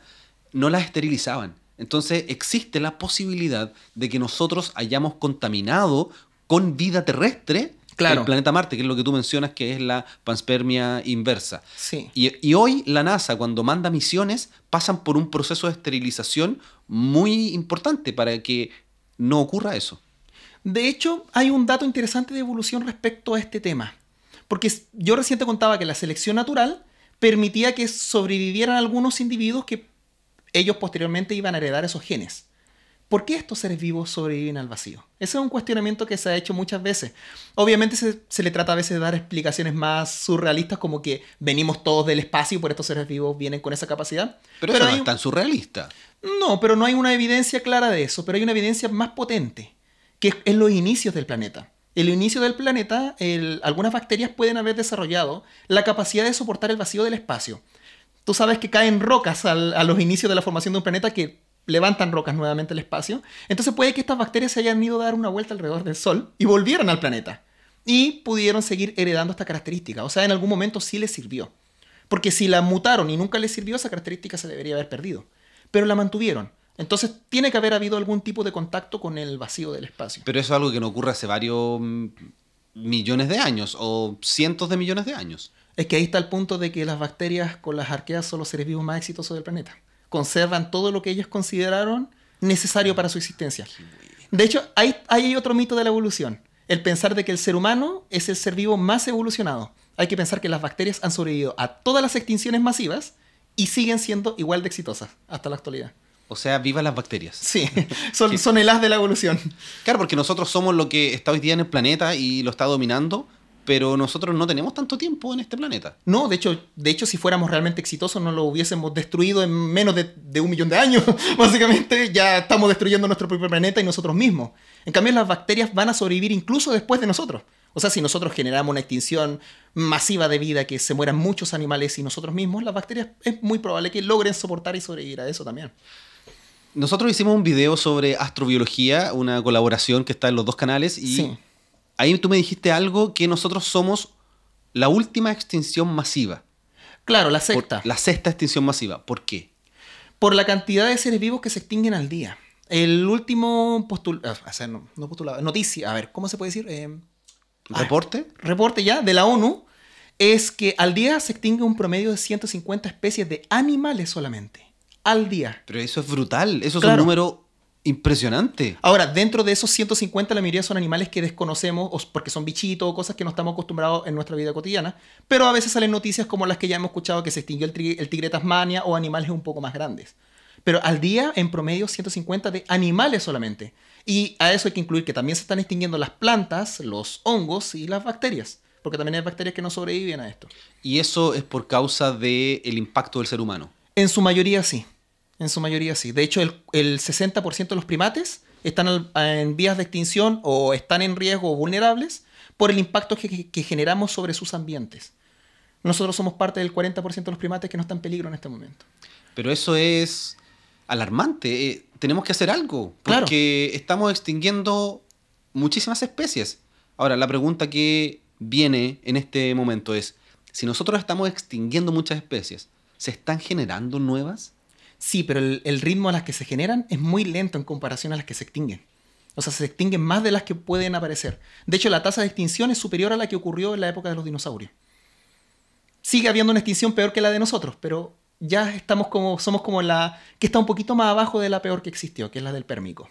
[SPEAKER 1] no las esterilizaban. Entonces existe la posibilidad de que nosotros hayamos contaminado con vida terrestre el planeta Marte, que es lo que tú mencionas que es la panspermia inversa. Sí. Y, y, hoy la NASA, cuando manda misiones, pasan por un proceso de esterilización muy importante
[SPEAKER 2] para que no ocurra eso. De hecho, hay un dato interesante de evolución respecto a este tema. Porque yo recién contaba que la selección natural permitía que sobrevivieran algunos individuos que ellos posteriormente iban a heredar esos genes. ¿Por qué estos seres vivos sobreviven al vacío? Ese es un cuestionamiento que se ha hecho muchas veces. Obviamente se, le trata a veces de dar explicaciones más surrealistas, como que venimos todos del espacio y por estos seres vivos vienen con esa capacidad. Pero, eso no es
[SPEAKER 1] tan surrealista.
[SPEAKER 2] No, pero no hay una evidencia clara de eso, pero hay una evidencia más potente, que es, los inicios del planeta. el inicio del planeta, algunas bacterias pueden haber desarrollado la capacidad de soportar el vacío del espacio. Tú sabes que caen rocas a los inicios de la formación de un planeta que levantan rocas nuevamente al espacio. Entonces puede que estas bacterias se hayan ido a dar una vuelta alrededor del Sol y volvieron al planeta. Y pudieron seguir heredando esta característica. O sea, en algún momento sí les sirvió. Porque si la mutaron y nunca les sirvió, esa característica se debería haber perdido. Pero la mantuvieron. Entonces tiene que haber habido algún tipo de contacto con el vacío del espacio.
[SPEAKER 1] Pero eso es algo que no ocurre hace varios mm, millones
[SPEAKER 2] de años o cientos de millones de años. Es que ahí está el punto de que las bacterias con las arqueas son los seres vivos más exitosos del planeta conservan todo lo que ellos consideraron necesario mm. para su existencia. De hecho, hay, hay otro mito de la evolución, el pensar de que el ser humano es el ser vivo más evolucionado. Hay que pensar que las bacterias han sobrevivido a todas las extinciones masivas y siguen siendo igual de exitosas hasta la actualidad.
[SPEAKER 1] O sea, viva las bacterias. Sí, son, son el as de la evolución. Claro, porque nosotros somos lo que está hoy día en el planeta y lo está dominando,
[SPEAKER 2] pero nosotros no tenemos tanto tiempo en este planeta. No, de hecho, de hecho si fuéramos realmente exitosos no lo hubiésemos destruido en menos de, un millón de años. Básicamente ya estamos destruyendo nuestro propio planeta y nosotros mismos. En cambio, las bacterias van a sobrevivir incluso después de nosotros. O sea, si nosotros generamos una extinción masiva de vida, que se mueran muchos animales y nosotros mismos, las bacterias es muy probable que logren soportar y sobrevivir a eso también.
[SPEAKER 1] Nosotros hicimos un video sobre astrobiología, una colaboración que está en los dos canales y ahí tú me dijiste algo que nosotros somos la última extinción masiva. Claro, la sexta. la sexta
[SPEAKER 2] extinción masiva. ¿Por qué? Por la cantidad de seres vivos que se extinguen al día. El último postulado, ah, no, postulado, noticia, a ver, ¿cómo se puede decir? Em, ¿Reporte? reporte ya, de la ONU, es que al día se extingue un promedio de 150 especies de animales solamente. Al día.
[SPEAKER 1] Pero eso es brutal, eso es un número Impresionante.
[SPEAKER 2] Ahora, dentro de esos 150, la mayoría son animales que desconocemos porque son bichitos o cosas que no estamos acostumbrados en nuestra vida cotidiana, pero a veces salen noticias como las que ya hemos escuchado que se extinguió el, tigre, tasmania o animales un poco más grandes. Pero al día, en promedio, 150 de animales solamente. Y a eso hay que incluir que también se están extinguiendo las plantas, los hongos y las bacterias, porque también hay bacterias que no sobreviven a esto.
[SPEAKER 1] ¿Y eso es por causa del el impacto del ser humano?
[SPEAKER 2] En su mayoría sí. En su mayoría sí. De hecho, el, 60% de los primates están en vías de extinción o están en riesgo o vulnerables por el impacto que, generamos sobre sus ambientes. Nosotros somos parte del 40% de los primates que no están en peligro en este momento.
[SPEAKER 1] Pero eso es alarmante. Eh, tenemos que hacer algo. Porque estamos extinguiendo muchísimas especies. Ahora, la pregunta que viene en este momento es, si nosotros estamos extinguiendo muchas especies, ¿se
[SPEAKER 2] están generando nuevas? Sí, pero el, ritmo a las que se generan es muy lento en comparación a las que se extinguen. O sea, se extinguen más de las que pueden aparecer. De hecho, la tasa de extinción es superior a la que ocurrió en la época de los dinosaurios. Sigue habiendo una extinción peor que la de nosotros, pero ya estamos como, somos como la que está un poquito más abajo de la peor que existió, que es la del pérmico.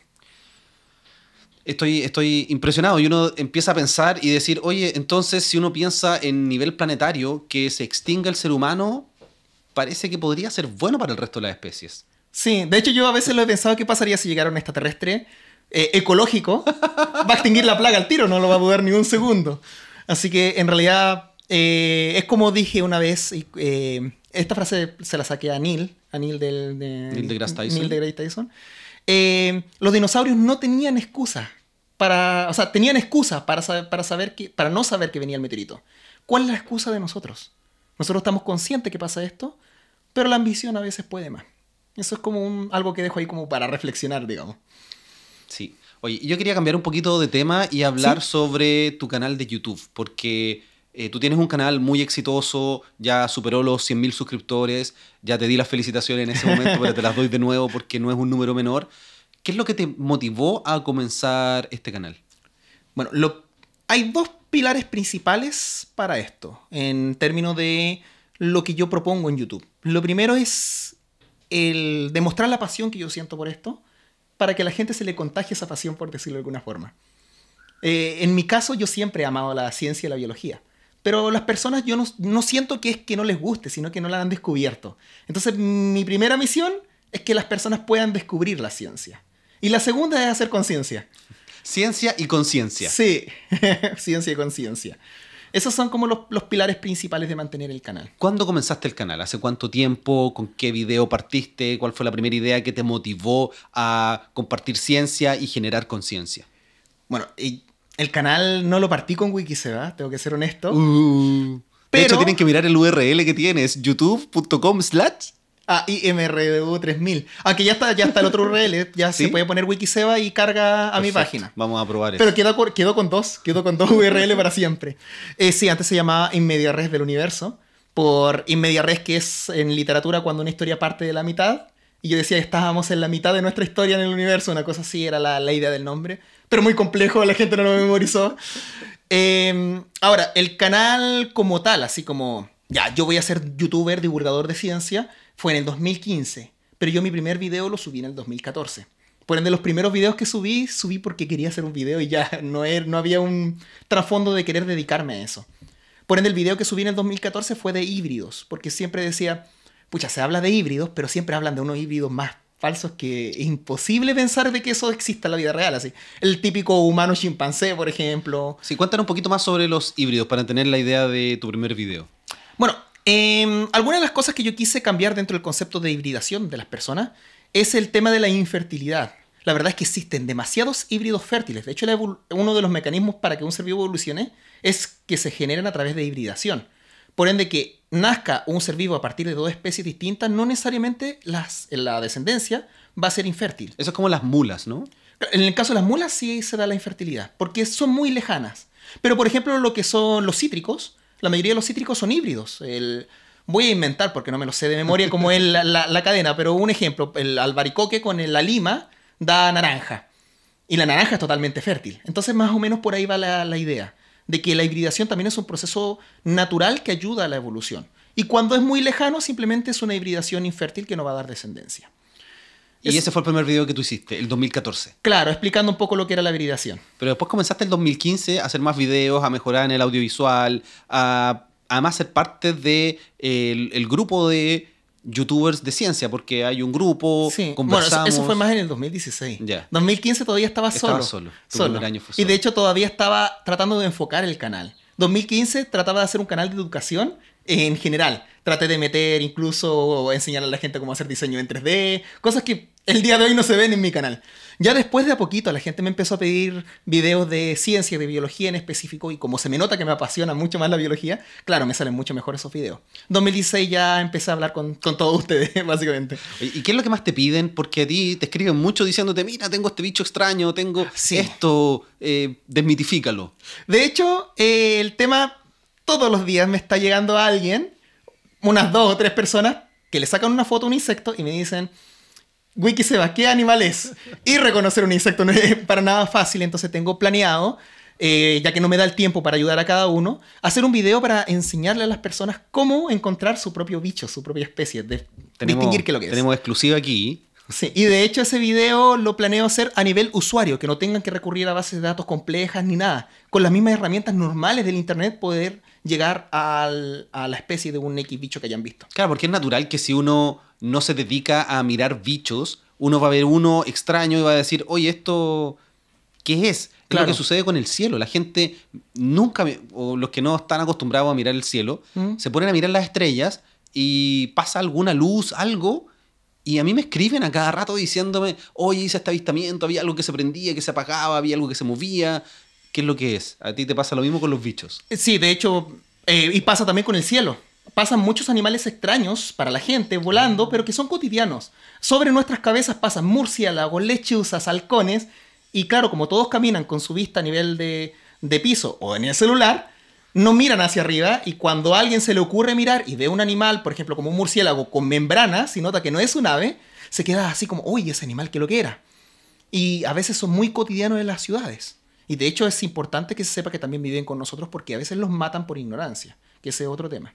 [SPEAKER 1] Estoy, estoy impresionado y uno empieza a pensar y decir, oye, entonces si uno piensa en nivel planetario que se extinga el ser humano, parece
[SPEAKER 2] que podría ser bueno para el resto de las especies. Sí, de hecho yo a veces lo he pensado, ¿qué pasaría si llegara un extraterrestre eh, ecológico? Va a extinguir la plaga al tiro, no lo va a poder ni un segundo. Así que en realidad eh, es como dije una vez, eh, esta frase se la saqué a Neil, a Neil del... De, Neil Tyson. los dinosaurios no tenían excusa para... O sea, tenían excusa para, para, saber que, para no saber que venía el meteorito. ¿Cuál es la excusa de nosotros? Nosotros estamos conscientes que pasa esto, pero la ambición a veces puede más. Eso es como un, algo que dejo ahí como para reflexionar, digamos.
[SPEAKER 1] Sí. Oye, yo quería cambiar un poquito de tema y hablar sobre tu canal de YouTube, porque eh, tú tienes un canal muy exitoso, ya superó los 100.000 suscriptores, ya te di las felicitaciones en ese momento, pero te las doy de nuevo porque no es un número menor. ¿Qué es lo que te
[SPEAKER 2] motivó a comenzar este canal? Bueno, lo, hay dos pilares principales para esto, en términos de lo que yo propongo en YouTube. Lo primero es el demostrar la pasión que yo siento por esto, para que la gente se le contagie esa pasión, por decirlo de alguna forma. Eh, en mi caso, yo siempre he amado la ciencia y la biología. Pero las personas yo no, siento que es que no les guste, sino que no la han descubierto. Entonces, mi primera misión es que las personas puedan descubrir la ciencia. Y la segunda es hacer conciencia. Ciencia y conciencia. Sí, ciencia y conciencia. Esos son como los, pilares principales de mantener el canal.
[SPEAKER 1] ¿Cuándo comenzaste el canal? ¿Hace cuánto tiempo? ¿Con qué video partiste? ¿Cuál fue la primera idea que te motivó a compartir ciencia y generar conciencia?
[SPEAKER 2] Bueno, el canal no lo partí con Wikiseba, tengo que ser honesto. pero...
[SPEAKER 1] Uh. De hecho, tienen que mirar el URL que tienes, youtube.com
[SPEAKER 2] slash a IMRDU 3000. Aunque ya está, ya está el otro URL, ya se puede poner Wikiseba y carga a mi página.
[SPEAKER 1] Vamos a probar eso. Pero
[SPEAKER 2] quedo con dos, quedo con dos URL para siempre. Eh, sí, antes se llamaba Inmedia del Universo, por Inmedia que es en literatura cuando una historia parte de la mitad. Y yo decía estábamos en la mitad de nuestra historia en el universo, una cosa así era la, la idea del nombre. Pero muy complejo, la gente no lo memorizó. Em, ahora, el canal como tal, así como ya, yo voy a ser youtuber, divulgador de ciencia, fue en el 2015, pero yo mi primer video lo subí en el 2014. Por ende, los primeros videos que subí, subí porque quería hacer un video y ya no, er, no había un trasfondo de querer dedicarme a eso. Por ende, el video que subí en el 2014 fue de híbridos, porque siempre decía, pucha, se habla de híbridos, pero siempre hablan de unos híbridos más falsos que es imposible pensar de que eso exista en la vida real. Así. El típico humano chimpancé, por ejemplo. Sí, cuéntanos un poquito más sobre los
[SPEAKER 1] híbridos para tener la idea de tu primer video.
[SPEAKER 2] Bueno, em, algunas de las cosas que yo quise cambiar dentro del concepto de hibridación de las personas es el tema de la infertilidad. La verdad es que existen demasiados híbridos fértiles. De hecho, uno de los mecanismos para que un ser vivo evolucione es que se generen a través de hibridación. Por ende, que nazca un ser vivo a partir de dos especies distintas, no necesariamente la descendencia va a ser infértil. Eso es como las mulas, ¿no? En el caso de las mulas sí se da la infertilidad, porque son muy lejanas. Pero, por ejemplo, lo que son los cítricos, la mayoría de los cítricos son híbridos. El, voy a inventar porque no me lo sé de memoria como es la, cadena, pero un ejemplo, el albaricoque con la lima da naranja. Y la naranja es totalmente fértil. Entonces más o menos por ahí va la idea, de que la hibridación también es un proceso natural que ayuda a la evolución. Y cuando es muy lejano, simplemente es una hibridación infértil que no va a dar descendencia.
[SPEAKER 1] Y ese fue el primer video que tú hiciste, el 2014.
[SPEAKER 2] Claro, explicando un poco lo que era la verificación.
[SPEAKER 1] Pero después comenzaste el 2015 a hacer más videos, a mejorar en el audiovisual, a además ser parte de el, grupo de youtubers de ciencia, porque hay un grupo, sí. conversamos. Bueno, eso, fue
[SPEAKER 2] más en el 2016. Ya. 2015 todavía estaba solo. Estaba solo. solo. solo. Y de hecho todavía estaba tratando de enfocar el canal. 2015 trataba de hacer un canal de educación en general. Traté de meter incluso o enseñar a la gente cómo hacer diseño en 3D, cosas que el día de hoy no se ven en mi canal. Ya después de a poquito la gente me empezó a pedir videos de ciencia, de biología en específico, y como se me nota que me apasiona mucho más la biología, claro, me salen mucho mejor esos videos. 2016 ya empecé a hablar con, todos ustedes, básicamente. ¿Y qué es lo que más te piden? Porque a ti te escriben mucho diciéndote, mira, tengo este bicho extraño, tengo esto, eh, desmitifícalo. De hecho, eh, el tema todos los días me está llegando alguien, unas dos o tres personas, que le sacan una foto a un insecto y me dicen, Wiki ¿qué animal es? Y reconocer un insecto no es para nada fácil, entonces tengo planeado, eh, ya que no me da el tiempo para ayudar a cada uno, hacer un video para enseñarle a las personas cómo encontrar su propio bicho, su propia especie, tenemos, distinguir qué lo que es. Tenemos exclusiva aquí. Sí, y de hecho ese video lo planeo hacer a nivel usuario, que no tengan que recurrir a bases de datos complejas ni nada. Con las mismas herramientas normales del Internet poder llegar a la especie de un X bicho que hayan visto.
[SPEAKER 1] Claro, porque es natural que si uno no se dedica a mirar bichos, uno va a ver uno extraño y va a decir, oye, esto, ¿qué es? Claro. lo que sucede con el cielo. La gente nunca, o los que no están acostumbrados a mirar el cielo, mm. se ponen a mirar las estrellas y pasa alguna luz, algo, y a mí me escriben a cada rato diciéndome, oye, hice este avistamiento, había algo que se prendía, que se apagaba, había algo que se movía qué es lo que es. A ti te pasa lo mismo con los bichos.
[SPEAKER 2] Eh, sí, de hecho, eh, y pasa también con el cielo. Pasan muchos animales extraños para la gente volando, mm. pero que son cotidianos. Sobre nuestras cabezas pasan murciélagos, lechuzas, halcones. Y claro, como todos caminan con su vista a nivel de, piso o en el celular, no miran hacia arriba y cuando a alguien se le ocurre mirar y ve un animal, por ejemplo, como un murciélago con membrana, si nota que no es un ave, se queda así como, uy, ese animal que lo que era. Y a veces son muy cotidianos en las ciudades. Y de hecho es importante que se sepa que también viven con nosotros porque a veces los matan por ignorancia, que ese es otro tema.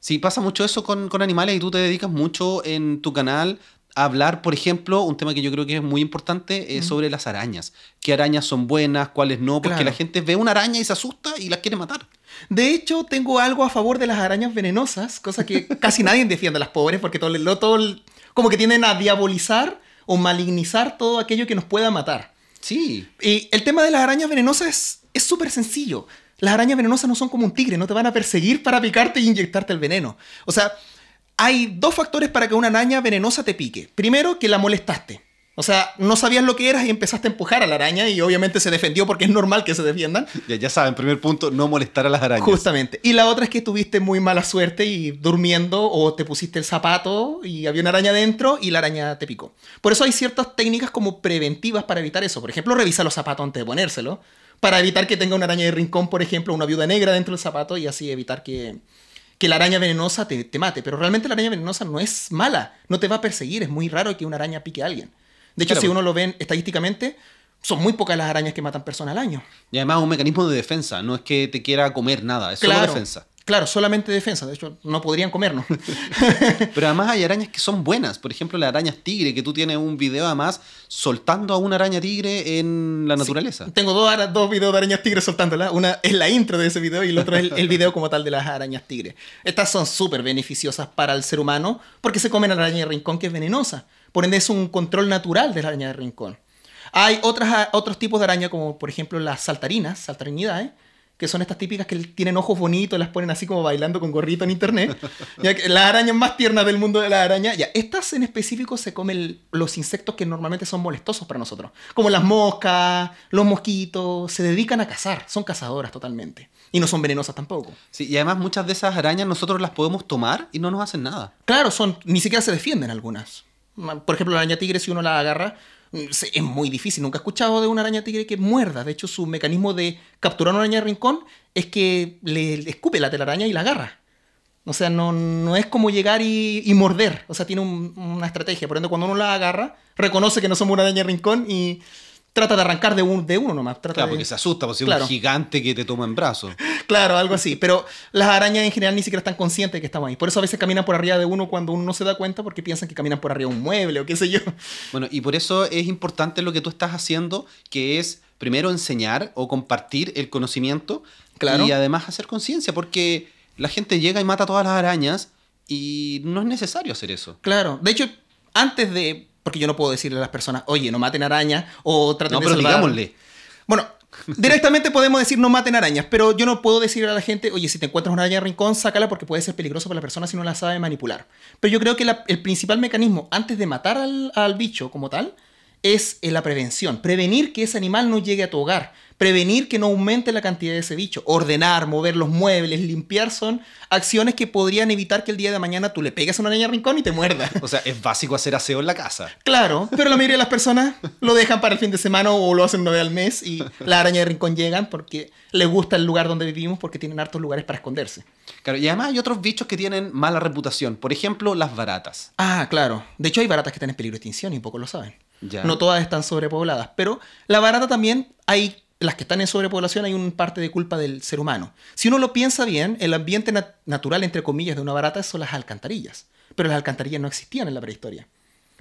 [SPEAKER 2] Sí, pasa mucho eso con, animales y tú te
[SPEAKER 1] dedicas mucho en tu canal a hablar, por ejemplo, un tema que yo creo que es muy importante, es eh, sobre las arañas. ¿Qué arañas son buenas, cuáles no? Porque la gente ve una araña y se asusta y las quiere matar.
[SPEAKER 2] De hecho, tengo algo a favor de las arañas venenosas, cosa que casi nadie defiende las pobres, porque todo, todo, como que tienden a diabolizar o malignizar todo aquello que nos pueda matar. Sí. Y el tema de las arañas venenosas es súper sencillo. Las arañas venenosas no son como un tigre, no te van a perseguir para picarte e inyectarte el veneno. O sea, hay dos factores para que una araña venenosa te pique. Primero, que la molestaste. O sea, no sabías lo que eras y empezaste a empujar a la araña y obviamente se defendió porque es normal que se defiendan. Ya, saben, primer punto, no molestar a las arañas. Justamente. Y la otra es que tuviste muy mala suerte y durmiendo o te pusiste el zapato y había una araña dentro y la araña te picó. Por eso hay ciertas técnicas como preventivas para evitar eso. Por ejemplo, revisa los zapatos antes de ponérselo para evitar que tenga una araña de rincón, por ejemplo, una viuda negra dentro del zapato y así evitar que, la araña venenosa te mate. Pero realmente la araña venenosa no es mala, no te va a perseguir. Es muy raro que una araña pique a alguien. De hecho, si uno lo ve estadísticamente, son muy pocas las arañas que matan personas al año.
[SPEAKER 1] Y además un mecanismo de defensa, no es que te quiera comer nada, es solo defensa.
[SPEAKER 2] Claro, solamente defensa, de hecho no podrían comernos.
[SPEAKER 1] Pero además hay arañas que son buenas, por ejemplo las arañas tigre, que tú tienes un video además soltando a una araña tigre en la naturaleza.
[SPEAKER 2] tengo dos, dos videos de arañas tigre soltándola, una es la intro de ese video y el otro es el, video como tal de las arañas tigre. Estas son súper beneficiosas para el ser humano porque se comen a la araña de rincón que es venenosa. Por ende es un control natural de la araña de rincón. Hay otras, ah, otros tipos de araña, como por ejemplo las saltarinas, saltarinidades, ¿eh? que son estas típicas que tienen ojos bonitos, las ponen así como bailando con gorrito en internet. Ya que las arañas más tiernas del mundo de la araña. Ya, estas en específico se comen los insectos que normalmente son molestosos para nosotros, como las moscas, los mosquitos, se dedican a cazar, son cazadoras totalmente. Y no son venenosas tampoco. Sí, y además muchas de esas arañas nosotros las podemos tomar y no nos hacen nada. Claro, son, ni siquiera se defienden algunas. Por ejemplo, la araña tigre, si uno la agarra, es muy difícil. Nunca he escuchado de una araña tigre que muerda. De hecho, su mecanismo de capturar una araña de rincón es que le, escupe la telaraña y la agarra. O sea, no, no es como llegar y, morder. O sea, tiene una estrategia. Por ejemplo, cuando uno la agarra, reconoce que no somos una araña de rincón y, trata de arrancar de, de uno nomás. Trata claro, porque se asusta, porque es un
[SPEAKER 1] gigante que te toma en brazos.
[SPEAKER 2] claro, algo así. Pero las arañas en general ni siquiera están conscientes de que estamos ahí. Por eso a veces caminan por arriba de uno cuando uno no se da cuenta porque piensan que caminan por arriba de un mueble o qué sé yo. Bueno, y por eso es importante lo que tú estás
[SPEAKER 1] haciendo, que es primero enseñar o compartir el conocimiento claro. y además
[SPEAKER 2] hacer conciencia, porque la gente llega y mata todas las arañas y no es necesario hacer eso. Claro, de hecho, antes de porque yo no puedo decirle a las personas, oye, no maten arañas o traten no, pero digámosle. Bueno, directamente podemos decir no maten arañas, pero yo no puedo decirle a la gente, oye, si te encuentras una araña en rincón, sácala porque puede ser peligroso para la persona si no la sabe manipular. Pero yo creo que el principal mecanismo antes de matar al, al bicho como tal es eh, la prevención. Prevenir que ese animal no llegue a tu hogar, prevenir que no aumente la cantidad de ese bicho, ordenar, mover los muebles, limpiar, son acciones que podrían evitar que el día de mañana tú le pegues a una araña rincón y te muerda. O sea, es básico hacer aseo en la casa. Claro, pero la mayoría de las personas lo dejan para el fin de semana o lo hacen una vez al mes y la araña de rincón llegan porque les gusta el lugar donde vivimos porque tienen hartos lugares para esconderse. Claro, y además hay otros bichos que tienen mala reputación, por ejemplo, las baratas. Ah, claro. De hecho hay baratas que están en peligro de extinción y poco lo saben. No todas están sobrepobladas, pero la barata también hay las que están en sobrepoblación hay un parte de culpa del ser humano. Si uno lo piensa bien, el ambiente natural, entre comillas, de una barata son las alcantarillas. Pero las alcantarillas no existían en la prehistoria.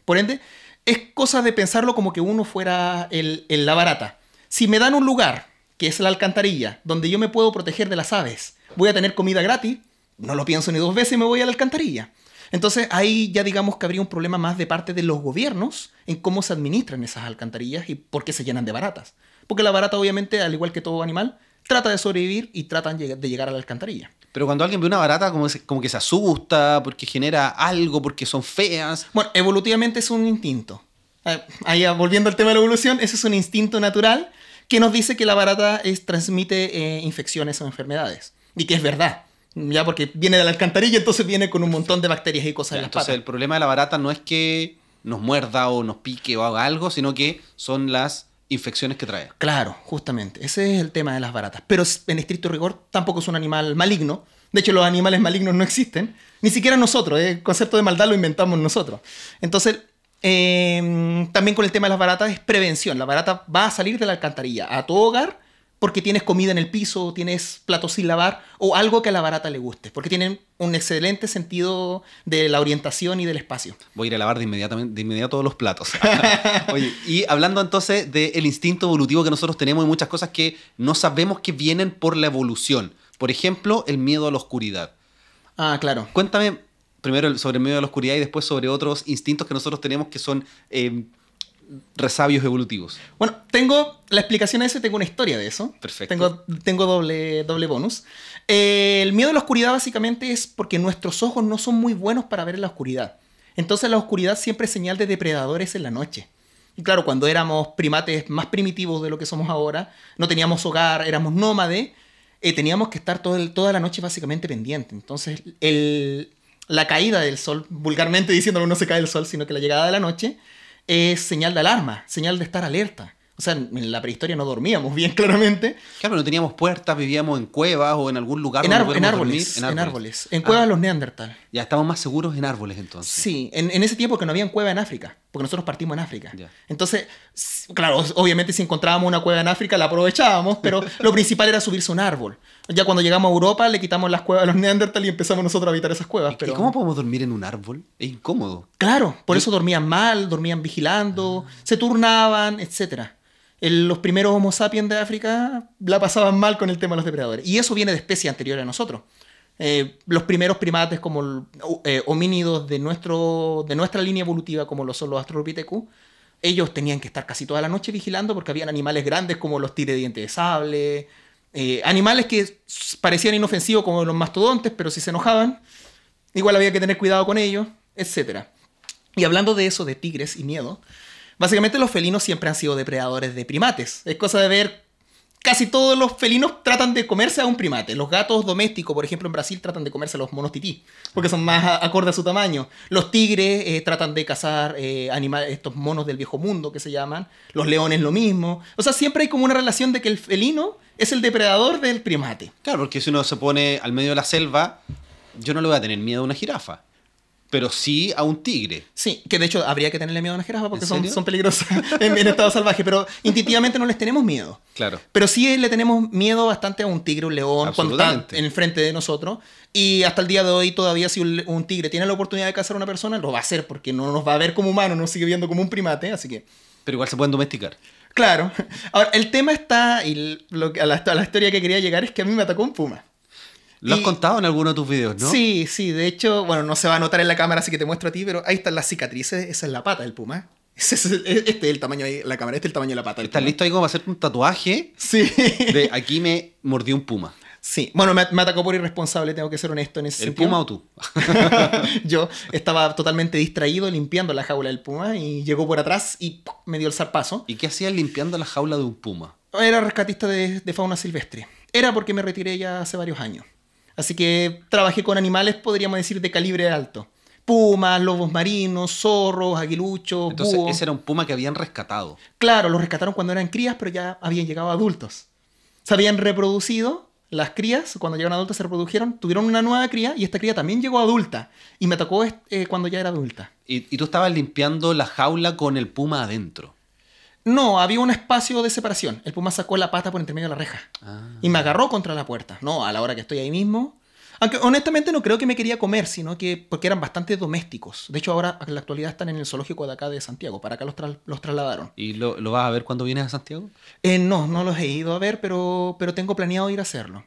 [SPEAKER 2] Por ende, es cosa de pensarlo como que uno fuera el, la barata. Si me dan un lugar, que es la alcantarilla, donde yo me puedo proteger de las aves, voy a tener comida gratis, no lo pienso ni dos veces y me voy a la alcantarilla. Entonces ahí ya digamos que habría un problema más de parte de los gobiernos en cómo se administran esas alcantarillas y por qué se llenan de baratas. Porque la barata obviamente, al igual que todo animal, trata de sobrevivir y trata de llegar a la alcantarilla. Pero cuando alguien ve una barata, como, como que se asusta, porque genera algo, porque son feas. Bueno, evolutivamente es un instinto. Eh, ahí, volviendo al tema de la evolución, ese es un instinto natural que nos dice que la barata transmite eh, infecciones o enfermedades. Y que es verdad. Ya, porque viene de la alcantarilla, entonces viene con un montón de bacterias y cosas ya, Entonces, el
[SPEAKER 1] problema de la barata no es que nos muerda o nos pique o haga algo, sino que son las
[SPEAKER 2] infecciones que trae. Claro, justamente. Ese es el tema de las baratas. Pero en estricto rigor tampoco es un animal maligno. De hecho, los animales malignos no existen. Ni siquiera nosotros. El eh. concepto de maldad lo inventamos nosotros. Entonces, em, también con el tema de las baratas es prevención. La barata va a salir de la alcantarilla a tu hogar porque tienes comida en el piso, tienes platos sin lavar o algo que a la barata le guste, porque tienen un excelente sentido de la orientación y del espacio.
[SPEAKER 1] Voy a ir a lavar de inmediato, de todos los platos. y hablando entonces del instinto evolutivo que nosotros tenemos y muchas cosas que no sabemos que vienen por la evolución. Por ejemplo, el miedo a la oscuridad. Ah, claro. Cuéntame primero sobre el miedo a la oscuridad y después sobre otros instintos que nosotros tenemos que son eh, resabios evolutivos.
[SPEAKER 2] Bueno, tengo la explicación a eso, tengo una historia de eso. Perfecto. Tengo, doble, doble bonus. Eh, el miedo a la oscuridad básicamente es porque nuestros ojos no son muy buenos para ver en la oscuridad. Entonces la oscuridad siempre es señal de depredadores en la noche. Y claro, cuando éramos primates más primitivos de lo que somos ahora, no teníamos hogar, éramos nómades, eh, teníamos que estar todo toda la noche básicamente pendiente. Entonces la caída del sol, vulgarmente diciéndolo, no se cae el sol, sino que la llegada de la noche, es señal de alarma, señal de estar alerta. O sea, en la prehistoria no dormíamos bien, claramente. Claro, no teníamos puertas, vivíamos
[SPEAKER 1] en cuevas o en algún lugar en, árboles, en árboles, en cuevas ah. los neandertal. Ya estamos más seguros en árboles
[SPEAKER 2] entonces. Sí, en, en ese tiempo que no había cueva en África porque nosotros partimos en África. Entonces, claro, obviamente si encontrábamos una cueva en África la aprovechábamos, pero lo principal era subirse un árbol. Ya cuando llegamos a Europa le quitamos las cuevas a los Neandertal y empezamos nosotros a habitar esas cuevas. ¿Y, cómo podemos dormir en un árbol? Es incómodo. Claro, por eso dormían mal, dormían vigilando, ah. se turnaban, etc. los primeros Homo sapiens de África la pasaban mal con el tema de los depredadores. Y eso viene de especies anteriores a nosotros. Eh, los primeros primates como eh, homínidos de, nuestro, de nuestra línea evolutiva, como lo son los Q ellos tenían que estar casi toda la noche vigilando porque habían animales grandes como los dientes de sable, eh, animales que parecían inofensivos como los mastodontes, pero si se enojaban, igual había que tener cuidado con ellos, etc. Y hablando de eso, de tigres y miedo, básicamente los felinos siempre han sido depredadores de primates. Es cosa de ver casi todos los felinos tratan de comerse a un primate. Los gatos domésticos, por ejemplo, en Brasil tratan de comerse a los monos tití, porque son más acorde a su tamaño. Los tigres eh, tratan de cazar eh, animales, estos monos del viejo mundo que se llaman. Los leones lo mismo. O sea, siempre hay como una relación de que el felino es el depredador del primate. Claro, porque si
[SPEAKER 1] uno se pone al medio de la selva, yo no le voy a tener miedo a una jirafa pero sí
[SPEAKER 2] a un tigre. Sí, que de hecho habría que tenerle miedo a una jirafa porque son, peligrosas en, estado salvaje, pero intuitivamente no les tenemos miedo. Claro. Pero sí le tenemos miedo bastante a un tigre, un león, cuando en frente de nosotros. Y hasta el día de hoy todavía si un, tigre tiene la oportunidad de cazar a una persona, lo va a hacer porque no nos va a ver como humanos, nos sigue viendo como un primate, así que... Pero igual se pueden domesticar. Claro. Ahora, el tema está, y lo, la, a la historia que quería llegar es que a mí me atacó un puma. Lo has contado
[SPEAKER 1] en alguno de tus videos, ¿no? Sí,
[SPEAKER 2] sí. De hecho, bueno, no se va a notar en la cámara, así que te muestro a ti, pero ahí están las cicatrices. Esa es la pata del puma. E, este es el tamaño de la cámara, este es el tamaño de la pata. ¿Estás listo ahí como a hacerte un tatuaje? Sí. De
[SPEAKER 1] aquí me mordió un puma. Sí, bueno,
[SPEAKER 2] me, atacó por irresponsable, tengo que ser honesto en ese sentido. ¿El puma o tú? Yo estaba totalmente distraído limpiando la jaula del puma y llegó por atrás y me dio el zarpazo. ¿Y qué hacías limpiando la jaula de un puma? Era rescatista de fauna silvestre. Era porque me retiré ya hace varios años. Así que trabajé con animales, podríamos decir, de calibre alto. Pumas, lobos marinos, zorros, aguiluchos. Entonces, ese era un puma que habían rescatado. Claro, los rescataron cuando eran crías, pero ya habían llegado adultos. Se habían reproducido las crías, cuando llegaron adultos se reprodujeron, tuvieron una nueva cría y esta cría también llegó adulta. Y me tocó eh, cuando ya era adulta.
[SPEAKER 1] Y, y tú estabas limpiando la jaula con el puma adentro.
[SPEAKER 2] No, había un espacio de separación. El puma sacó la pata por entre medio de la reja ah. y me agarró contra la puerta. No, a la hora que estoy ahí mismo. Aunque honestamente no creo que me quería comer, sino que porque eran bastante domésticos. De hecho, ahora en la actualidad están en el zoológico de acá de Santiago. Para acá los, trasladaron. ¿Y lo, vas a ver cuando vienes a Santiago? Eh, no, no los he ido a ver, pero, pero tengo planeado ir a hacerlo.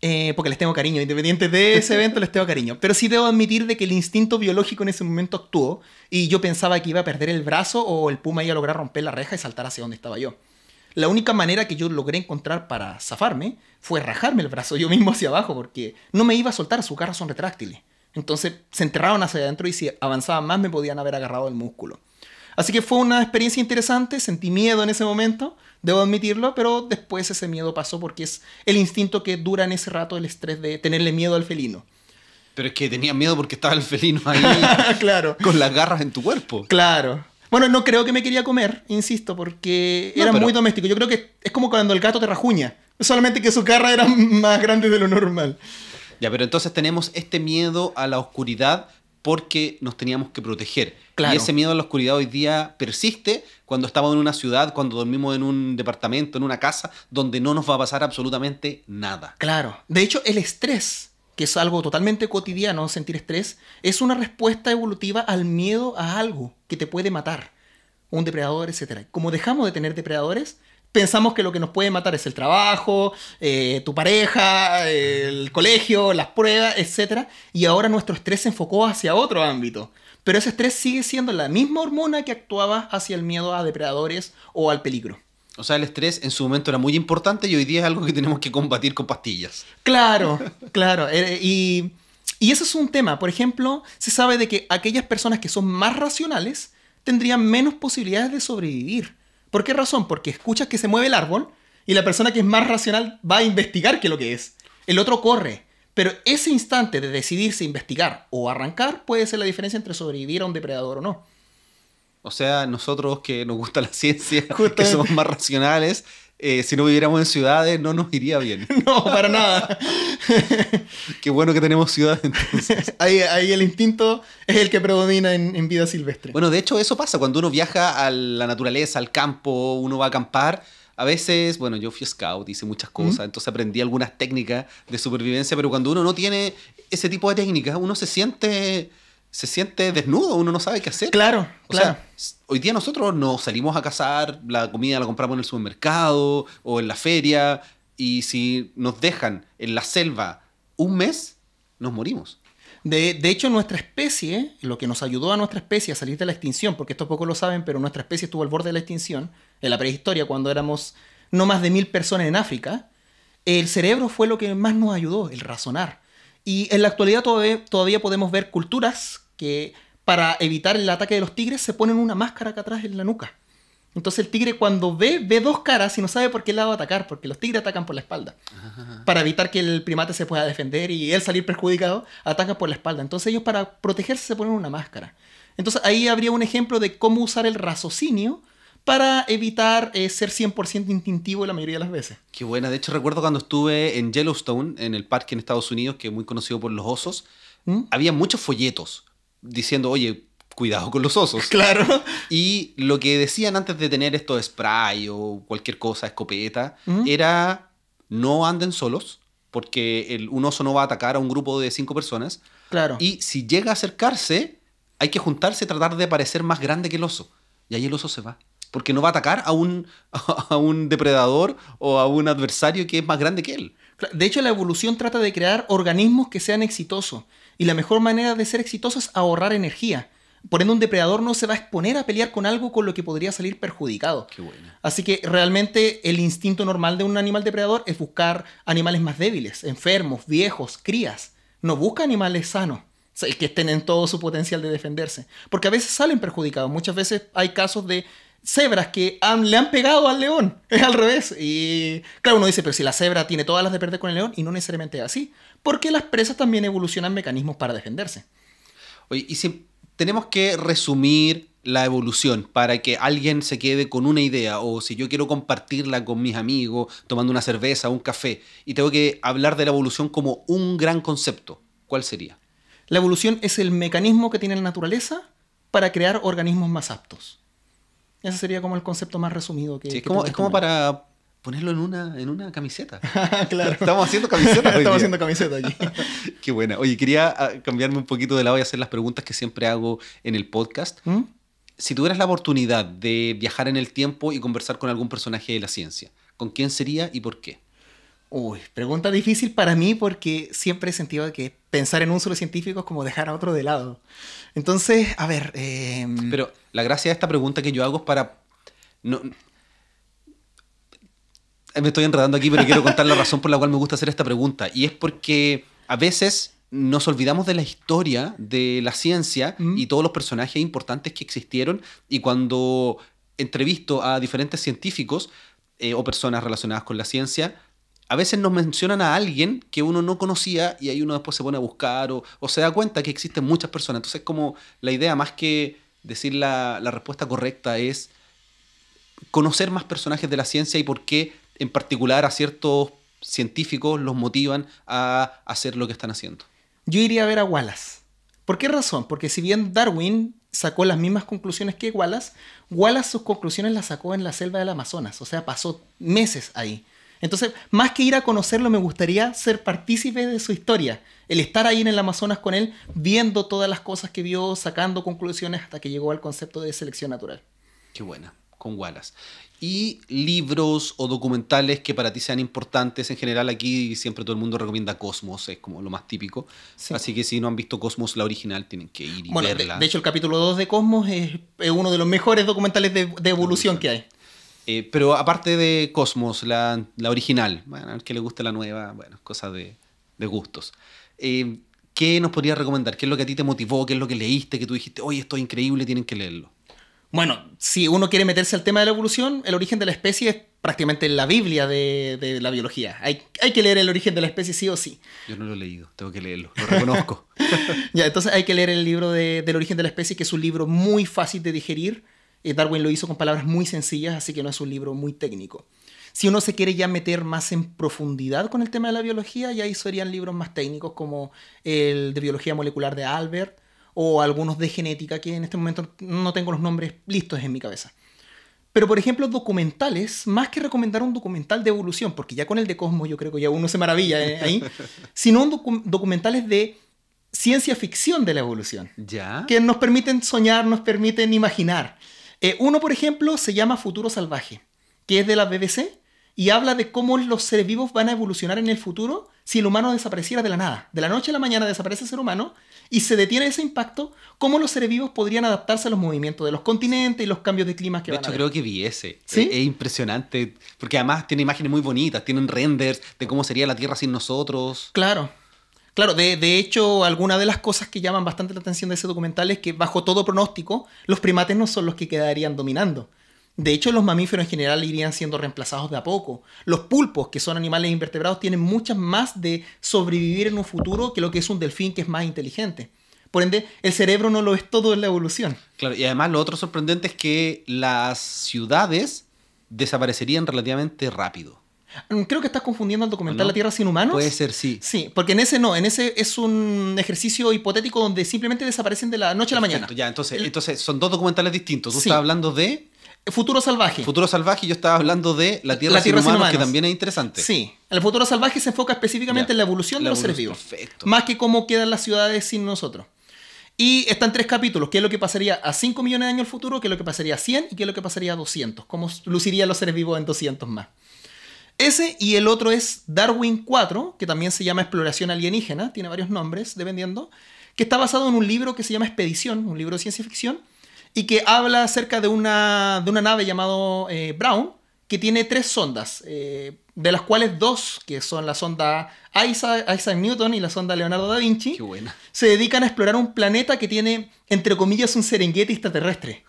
[SPEAKER 2] Eh, porque les tengo cariño, independiente de ese evento les tengo cariño. Pero sí debo admitir de que el instinto biológico en ese momento actuó y yo pensaba que iba a perder el brazo o el puma iba a lograr romper la reja y saltar hacia donde estaba yo. La única manera que yo logré encontrar para zafarme fue rajarme el brazo yo mismo hacia abajo porque no me iba a soltar, su garras son retráctiles. Entonces se enterraron hacia adentro y si avanzaban más me podían haber agarrado el músculo. Así que fue una experiencia interesante, sentí miedo en ese momento, debo admitirlo, pero después ese miedo pasó porque es el instinto que dura en ese rato el estrés de tenerle miedo al felino. Pero es que tenía miedo porque estaba el felino ahí
[SPEAKER 1] claro. con las garras en tu cuerpo.
[SPEAKER 2] Claro. Bueno, no creo que me quería comer, insisto, porque era muy doméstico. Yo creo que es como cuando el gato te rajuña, solamente que su garra era más grande de lo normal.
[SPEAKER 1] Ya, pero entonces tenemos este miedo a la oscuridad porque nos teníamos que proteger. Y ese miedo a la oscuridad hoy día persiste cuando estamos en una ciudad, cuando dormimos en un departamento, en una casa, donde no nos va a pasar absolutamente nada. Claro. De hecho,
[SPEAKER 2] el estrés, que es algo totalmente cotidiano, sentir estrés, es una respuesta evolutiva al miedo a algo que te puede matar. Un depredador, etc. Como dejamos de tener depredadores, pensamos que lo que nos puede matar es el trabajo, eh, tu pareja, el colegio, las pruebas, etc. Y ahora nuestro estrés se enfocó hacia otro ámbito. Pero ese estrés sigue siendo la misma hormona que actuaba hacia el miedo a depredadores o al peligro. O sea, el estrés en su momento era muy importante y hoy día es algo que tenemos que combatir con pastillas. Claro, claro. Eh, y, y eso es un tema. Por ejemplo, se sabe de que aquellas personas que son más racionales tendrían menos posibilidades de sobrevivir ¿Por qué razón? Porque escuchas que se mueve el árbol y la persona que es más racional va a investigar qué lo que es. El otro corre. Pero ese instante de decidirse investigar o arrancar puede ser la diferencia entre sobrevivir a un depredador o no.
[SPEAKER 1] O sea, nosotros que nos gusta la ciencia, que somos más racionales, eh, si no viviéramos en ciudades no nos iría bien. no, para nada. Qué bueno que tenemos ciudades entonces.
[SPEAKER 2] Ahí, el instinto es el que predomina en, vida silvestre.
[SPEAKER 1] Bueno, de hecho eso pasa cuando uno viaja a la naturaleza, al campo, uno va a acampar. A veces, bueno, yo fui scout, hice muchas cosas, entonces aprendí algunas técnicas de supervivencia, pero cuando uno no tiene ese tipo de técnicas, uno se siente se siente desnudo, uno no sabe qué hacer. Claro, claro. hoy día nosotros nos salimos a cazar, la comida la compramos en el supermercado o en la feria, y si nos dejan en la selva
[SPEAKER 2] un mes, nos morimos. De, de, hecho, nuestra especie, lo que nos ayudó a nuestra especie a salir de la extinción, porque estos pocos lo saben, pero nuestra especie estuvo al borde de la extinción, en la prehistoria, cuando éramos no más de mil personas en África, el cerebro fue lo que más nos ayudó, el razonar. Y en la actualidad todavía, podemos ver culturas que para evitar el ataque de los tigres se ponen una máscara acá atrás en la nuca. Entonces el tigre cuando ve, ve dos caras y no sabe por qué lado atacar, porque los tigres atacan por la espalda. Para evitar que el primate se pueda defender y él salir perjudicado, ataca por la espalda. Entonces ellos para protegerse se ponen una máscara. Entonces ahí habría un ejemplo de cómo usar el raciocinio para evitar eh, ser 100% instintivo la mayoría de las veces.
[SPEAKER 1] Qué buena. De hecho, recuerdo cuando estuve en Yellowstone, en el parque en Estados Unidos, que es muy conocido por los osos, ¿Mm? había muchos folletos diciendo, oye, cuidado con los osos. Claro. Y lo que decían antes de tener esto de spray o cualquier cosa, escopeta, ¿Mm? era no anden solos, porque el, un oso no va a atacar a un grupo de cinco personas. Claro. Y si llega a acercarse, hay que juntarse, tratar de parecer más grande que el oso. Y ahí el oso se va porque no va a atacar a un,
[SPEAKER 2] a un depredador o a un adversario que es más grande que él. De hecho, la evolución trata de crear organismos que sean exitosos. Y la mejor manera de ser exitoso es ahorrar energía. Por ende, un depredador no se va a exponer a pelear con algo con lo que podría salir perjudicado. Así que realmente el instinto normal de un animal depredador es buscar animales más débiles, enfermos, viejos, crías. No busca animales sanos que estén en todo su potencial de defenderse. Porque a veces salen perjudicados. Muchas veces hay casos de cebras que le han pegado al león. Es al revés. Y claro, uno dice, pero si la cebra tiene todas las de perder con el león, y no necesariamente es así, porque las presas también evolucionan mecanismos para defenderse. Oye, y si tenemos
[SPEAKER 1] que resumir la evolución para que alguien se quede con una idea o si yo quiero compartirla con mis amigos tomando una cerveza, un café y tengo que hablar de la evolución
[SPEAKER 2] como un gran concepto, ¿cuál sería? La evolución es el mecanismo que tiene la naturaleza para crear organismos más aptos. Ese sería como el concepto más resumido que. es como, para ponerlo en una, en una camiseta. claro. Estamos haciendo camisetas. Estamos haciendo camiseta
[SPEAKER 1] Qué buena. Oye, quería ah, cambiarme un poquito de lado y hacer las preguntas que siempre hago en el podcast. ¿Mm? Si tuvieras la oportunidad de viajar en el tiempo y conversar con algún
[SPEAKER 2] personaje de la ciencia, ¿con quién sería y por qué? Uy, pregunta difícil para mí porque siempre he sentido que pensar en un solo científico es como dejar a otro de lado. Entonces, a ver.
[SPEAKER 1] Em, pero la gracia de esta pregunta que yo hago es para. No... Eh, me estoy enredando aquí, pero quiero contar la razón por la cual me gusta hacer esta pregunta. Y es porque a veces nos olvidamos de la historia de la ciencia mm. y todos los personajes importantes que existieron. Y cuando entrevisto a diferentes científicos eh, o personas relacionadas con la ciencia, a veces nos mencionan a alguien que uno no conocía y ahí uno después se pone a buscar o, se da cuenta que existen muchas personas. Entonces, como la idea más que decir la, la respuesta correcta es conocer más personajes de la ciencia y por qué en particular a ciertos científicos los motivan a
[SPEAKER 2] hacer lo que están haciendo. Yo iría a ver a Wallace. ¿Por qué razón? Porque si bien Darwin sacó las mismas conclusiones que Wallace, Wallace sus conclusiones las sacó en la selva del Amazonas, o sea, pasó meses ahí. Entonces, más que ir a conocerlo, me gustaría ser partícipe de su historia. El estar ahí en el Amazonas con él, viendo todas las cosas que vio, sacando conclusiones hasta que llegó al concepto de selección natural. Qué buena, con Wallace. ¿Y
[SPEAKER 1] libros o documentales que para ti sean importantes? En general, aquí siempre todo el mundo recomienda Cosmos, es como lo más típico. Así que si no han visto Cosmos, la original, tienen que ir y verla. De, hecho, el
[SPEAKER 2] capítulo 2 de Cosmos es, uno de los mejores documentales de, evolución que hay.
[SPEAKER 1] Eh, pero aparte de Cosmos, la, original, bueno, al que le gusta la nueva, bueno, cosas de, de gustos. Eh, ¿Qué nos podrías recomendar? ¿Qué es lo que a ti te motivó? ¿Qué es lo que leíste? Que tú dijiste, oye,
[SPEAKER 2] esto es increíble, tienen que leerlo. Bueno, si uno quiere meterse al tema de la evolución, el origen de la especie es prácticamente la Biblia de, la biología. Hay, hay, que leer el origen de la especie sí o sí.
[SPEAKER 1] Yo no lo he leído, tengo que leerlo, lo reconozco.
[SPEAKER 2] ya, entonces hay que leer el libro del origen de la especie, que es un libro muy fácil de digerir eh, Darwin lo hizo con palabras muy sencillas, así que no es un libro muy técnico. Si uno se quiere ya meter más en profundidad con el tema de la biología, ya ahí serían libros más técnicos como el de biología molecular de Albert o algunos de genética que en este momento no tengo los nombres listos en mi cabeza. Pero por ejemplo, documentales, más que recomendar un documental de evolución, porque ya con el de Cosmos yo creo que ya uno se maravilla ¿eh? ahí, sino documentales de ciencia ficción de la evolución.
[SPEAKER 1] Ya. Que
[SPEAKER 2] nos permiten soñar, nos permiten imaginar. Eh, uno, por ejemplo, se llama Futuro Salvaje, que es de la BBC y habla de cómo los seres vivos van a evolucionar en el futuro si el humano desapareciera de la nada. De la noche a la mañana desaparece el ser humano y se detiene ese impacto, cómo los seres vivos podrían adaptarse a los movimientos de los continentes y los cambios de clima que va. De hecho, creo
[SPEAKER 1] que vi ese. Es, es, impresionante, porque además tiene imágenes muy bonitas, tienen renders de cómo sería la Tierra sin nosotros.
[SPEAKER 2] Claro. Claro, de, hecho, alguna de las cosas que llaman bastante la atención de ese documental es que bajo todo pronóstico, los primates no son los que quedarían dominando. De hecho, los mamíferos en general irían siendo reemplazados de a poco. Los pulpos, que son animales invertebrados, tienen muchas más de sobrevivir en un futuro que lo que es un delfín que es más inteligente. Por ende, el cerebro no lo es todo en la evolución.
[SPEAKER 1] Claro, y además lo otro sorprendente es que las ciudades desaparecerían relativamente rápido.
[SPEAKER 2] Mm, creo que estás confundiendo al documental La Tierra sin Humanos. Puede ser, sí. Sí, porque en ese no, en ese es un ejercicio hipotético donde simplemente desaparecen de la noche a la mañana. Ya, entonces, entonces son dos documentales distintos. Tú estás hablando de... Futuro Salvaje. Futuro Salvaje, y yo estaba hablando de La Tierra, sin, humanos, que también es interesante. Sí. El futuro salvaje se enfoca específicamente en la evolución de los seres vivos. Perfecto. Más que cómo quedan las ciudades sin nosotros. Y están tres capítulos, qué es lo que pasaría a 5 millones de años el futuro, qué es lo que pasaría a 100 y qué es lo que pasaría a 200, cómo lucirían los seres vivos en 200 más. Ese y el otro es Darwin 4, que también se llama Exploración Alienígena, tiene varios nombres, dependiendo, que está basado en un libro que se llama Expedición, un libro de ciencia ficción, y que habla acerca de una, una nave llamado eh, Brown, que tiene tres sondas, eh, de las cuales dos, que son la sonda Isaac, Newton y la sonda Leonardo da Vinci, se dedican a explorar un planeta que tiene, entre comillas, un seringuete extraterrestre.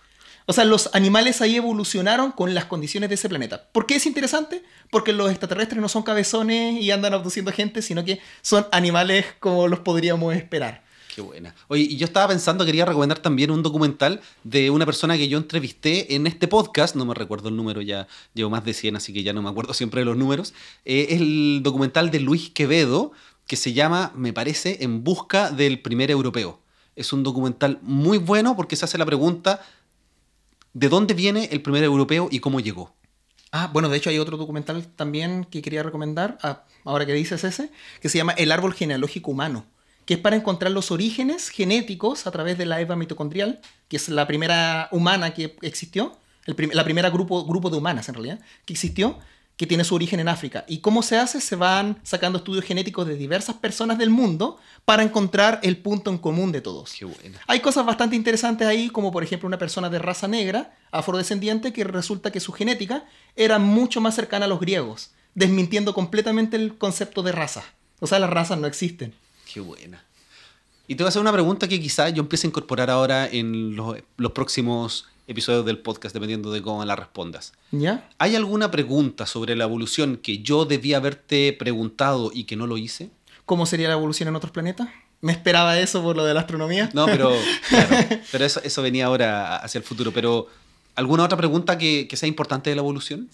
[SPEAKER 2] O sea, los animales ahí evolucionaron con las condiciones de ese planeta. ¿Por qué es interesante? Porque los extraterrestres no son cabezones y andan abduciendo gente, sino que son animales como los podríamos esperar.
[SPEAKER 1] Qué buena. Oye, y yo estaba pensando, quería recomendar también un documental de una persona que yo entrevisté en este podcast, no me recuerdo el número, ya llevo más de 100, así que ya no me acuerdo siempre de los números. Eh, es el documental de Luis Quevedo, que se llama, me parece, En Busca del Primer Europeo. Es un documental muy bueno porque se hace la pregunta de dónde viene el primer europeo y cómo llegó.
[SPEAKER 2] Ah, bueno, de hecho hay otro documental también que quería recomendar, ah, ahora que dices ese, que se llama El árbol genealógico humano, que es para encontrar los orígenes genéticos a través de la EVA mitocondrial, que es la primera humana que existió, el la primera grupo, grupo de humanas en realidad, que existió, que tiene su origen en África. ¿Y cómo se hace? Se van sacando estudios genéticos de diversas personas del mundo para encontrar el punto en común de todos. Hay cosas bastante interesantes ahí, como por ejemplo una persona de raza negra, afrodescendiente, que resulta que su genética era mucho más cercana a los griegos, desmintiendo completamente el concepto de raza. O sea, las razas no existen.
[SPEAKER 1] Qué buena. Y te voy a hacer una pregunta que quizás yo empiece a incorporar ahora en los próximos episodios del podcast, dependiendo de cómo la respondas. ¿Ya? ¿Hay alguna pregunta sobre la evolución que yo debía haberte preguntado y que no lo hice?
[SPEAKER 2] ¿Cómo sería la evolución en otros planetas? Me esperaba eso por lo de la astronomía. No, pero,
[SPEAKER 1] pero eso, venía ahora hacia el futuro. Pero, ¿alguna otra pregunta que, sea importante de la evolución?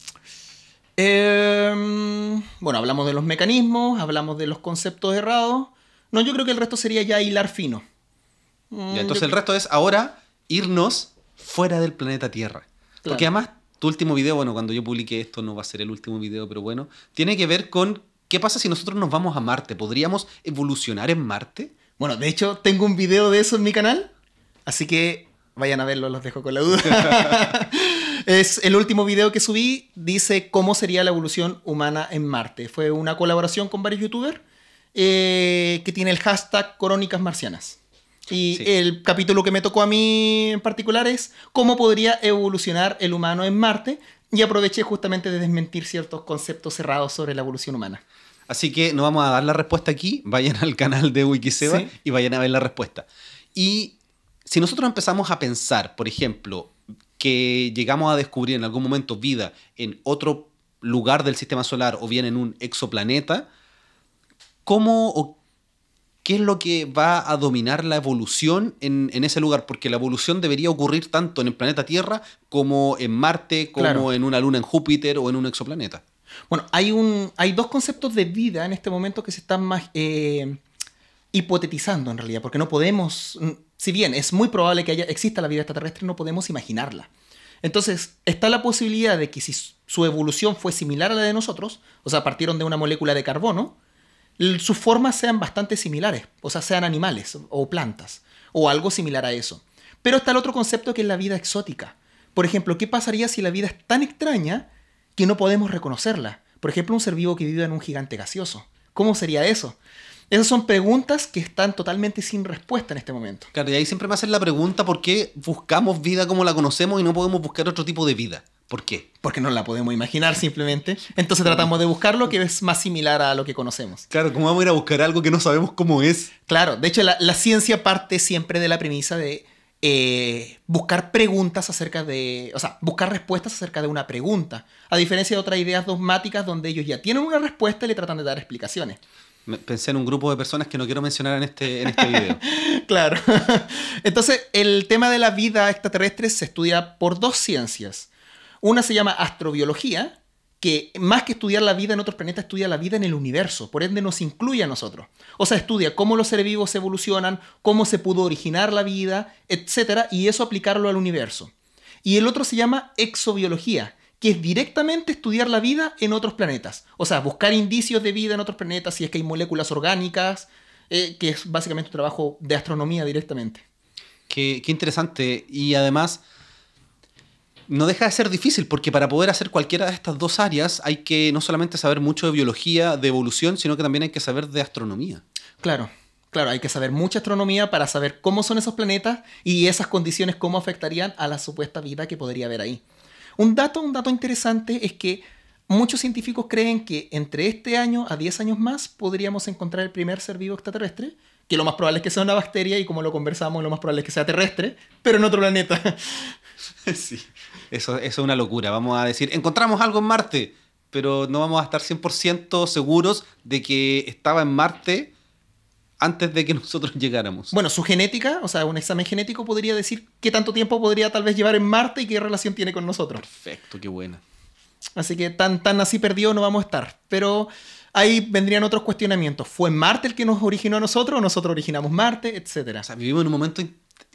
[SPEAKER 2] Em, bueno, hablamos de los mecanismos, hablamos de los conceptos errados. No, yo creo que el resto sería ya hilar fino. Mm, entonces el resto es ahora
[SPEAKER 1] irnos fuera del planeta Tierra. Porque además, tu último video, bueno, cuando yo publique esto no va a ser el último video, pero bueno, tiene que ver con qué pasa si nosotros nos vamos a Marte. ¿Podríamos
[SPEAKER 2] evolucionar en Marte? Bueno, de hecho, tengo un video de eso en mi canal, así que vayan a verlo, los dejo con la duda. es el último video que subí, dice cómo sería la evolución humana en Marte. Fue una colaboración con varios youtubers eh, que tiene el hashtag Crónicas Marcianas. Y el capítulo que me tocó a mí en particular es cómo podría evolucionar el humano en Marte y aproveché justamente de desmentir ciertos conceptos cerrados sobre la evolución humana.
[SPEAKER 1] Así que no vamos a dar la respuesta aquí, vayan al canal de Wikiseba y vayan a ver la respuesta. Y si nosotros empezamos a pensar, por ejemplo, que llegamos a descubrir en algún momento vida en otro lugar del sistema solar o bien en un exoplaneta, ¿cómo o qué es lo que va a dominar la evolución en, ese lugar, porque la evolución debería ocurrir tanto en el planeta Tierra como en Marte, como en una luna en Júpiter o en
[SPEAKER 2] un exoplaneta. Bueno, hay, un, hay dos conceptos de vida en este momento que se están más eh, hipotetizando en realidad, porque no podemos, si bien es muy probable que haya, exista la vida extraterrestre, no podemos imaginarla. Entonces, está la posibilidad de que si su evolución fue similar a la de nosotros, o sea, partieron de una molécula de carbono, sus formas sean bastante similares, o sea, sean animales o plantas, o algo similar a eso. Pero está el otro concepto que es la vida exótica. Por ejemplo, ¿qué pasaría si la vida es tan extraña que no podemos reconocerla? Por ejemplo, un ser vivo que vive en un gigante gaseoso. ¿Cómo sería eso? Esas son preguntas que están totalmente sin respuesta en este momento. Claro, y ahí siempre me hacen la pregunta por qué
[SPEAKER 1] buscamos vida como la conocemos y no podemos buscar otro tipo de vida. ¿Por qué?
[SPEAKER 2] Porque no la podemos imaginar simplemente. Entonces tratamos de buscar lo que es más similar a lo que conocemos. Claro, ¿cómo vamos a ir a buscar algo que no sabemos cómo es? Claro, de hecho la, ciencia parte siempre de la premisa de eh, buscar preguntas acerca de, o sea, buscar respuestas acerca de una pregunta, a diferencia de otras ideas dogmáticas donde ellos ya tienen una respuesta y le tratan de dar explicaciones.
[SPEAKER 1] Pensé en un grupo de
[SPEAKER 2] personas que no quiero mencionar en este, en este video. claro. Entonces, el tema de la vida extraterrestre se estudia por dos ciencias una se llama astrobiología, que más que estudiar la vida en otros planetas, estudia la vida en el universo, por ende nos incluye a nosotros. O sea, estudia cómo los seres vivos evolucionan, cómo se pudo originar la vida, etc. Y eso aplicarlo al universo. Y el otro se llama exobiología, que es directamente estudiar la vida en otros planetas. O sea, buscar indicios de vida en otros planetas, si es que hay moléculas orgánicas, eh, que es básicamente un trabajo de astronomía directamente. qué interesante.
[SPEAKER 1] Y además no deja de ser difícil porque para poder hacer cualquiera de estas dos áreas hay que no solamente saber mucho de biología, de evolución, sino que también hay que saber de astronomía.
[SPEAKER 2] Claro, claro, hay que saber mucha astronomía para saber cómo son esos planetas y esas condiciones cómo afectarían a la supuesta vida que podría haber ahí. Un dato, un dato interesante es que muchos científicos creen que entre este año a 10 años más podríamos encontrar el primer ser vivo extraterrestre que lo más probable es que sea una bacteria y como lo conversamos, lo más probable es que sea terrestre, pero en otro planeta.
[SPEAKER 1] Sí, eso, es una locura. Vamos a decir, encontramos algo en Marte, pero no vamos a estar 100% seguros de que estaba en Marte antes de que nosotros llegáramos.
[SPEAKER 2] Bueno, su genética, o sea, un examen genético podría decir qué tanto tiempo podría tal vez llevar en Marte y qué relación tiene con nosotros.
[SPEAKER 1] Perfecto, qué buena.
[SPEAKER 2] Así que tan, tan así perdido no vamos a estar. Pero ahí vendrían otros cuestionamientos. ¿Fue Marte el que nos originó a nosotros o nosotros originamos Marte? Etcétera. O sea, vivimos en un momento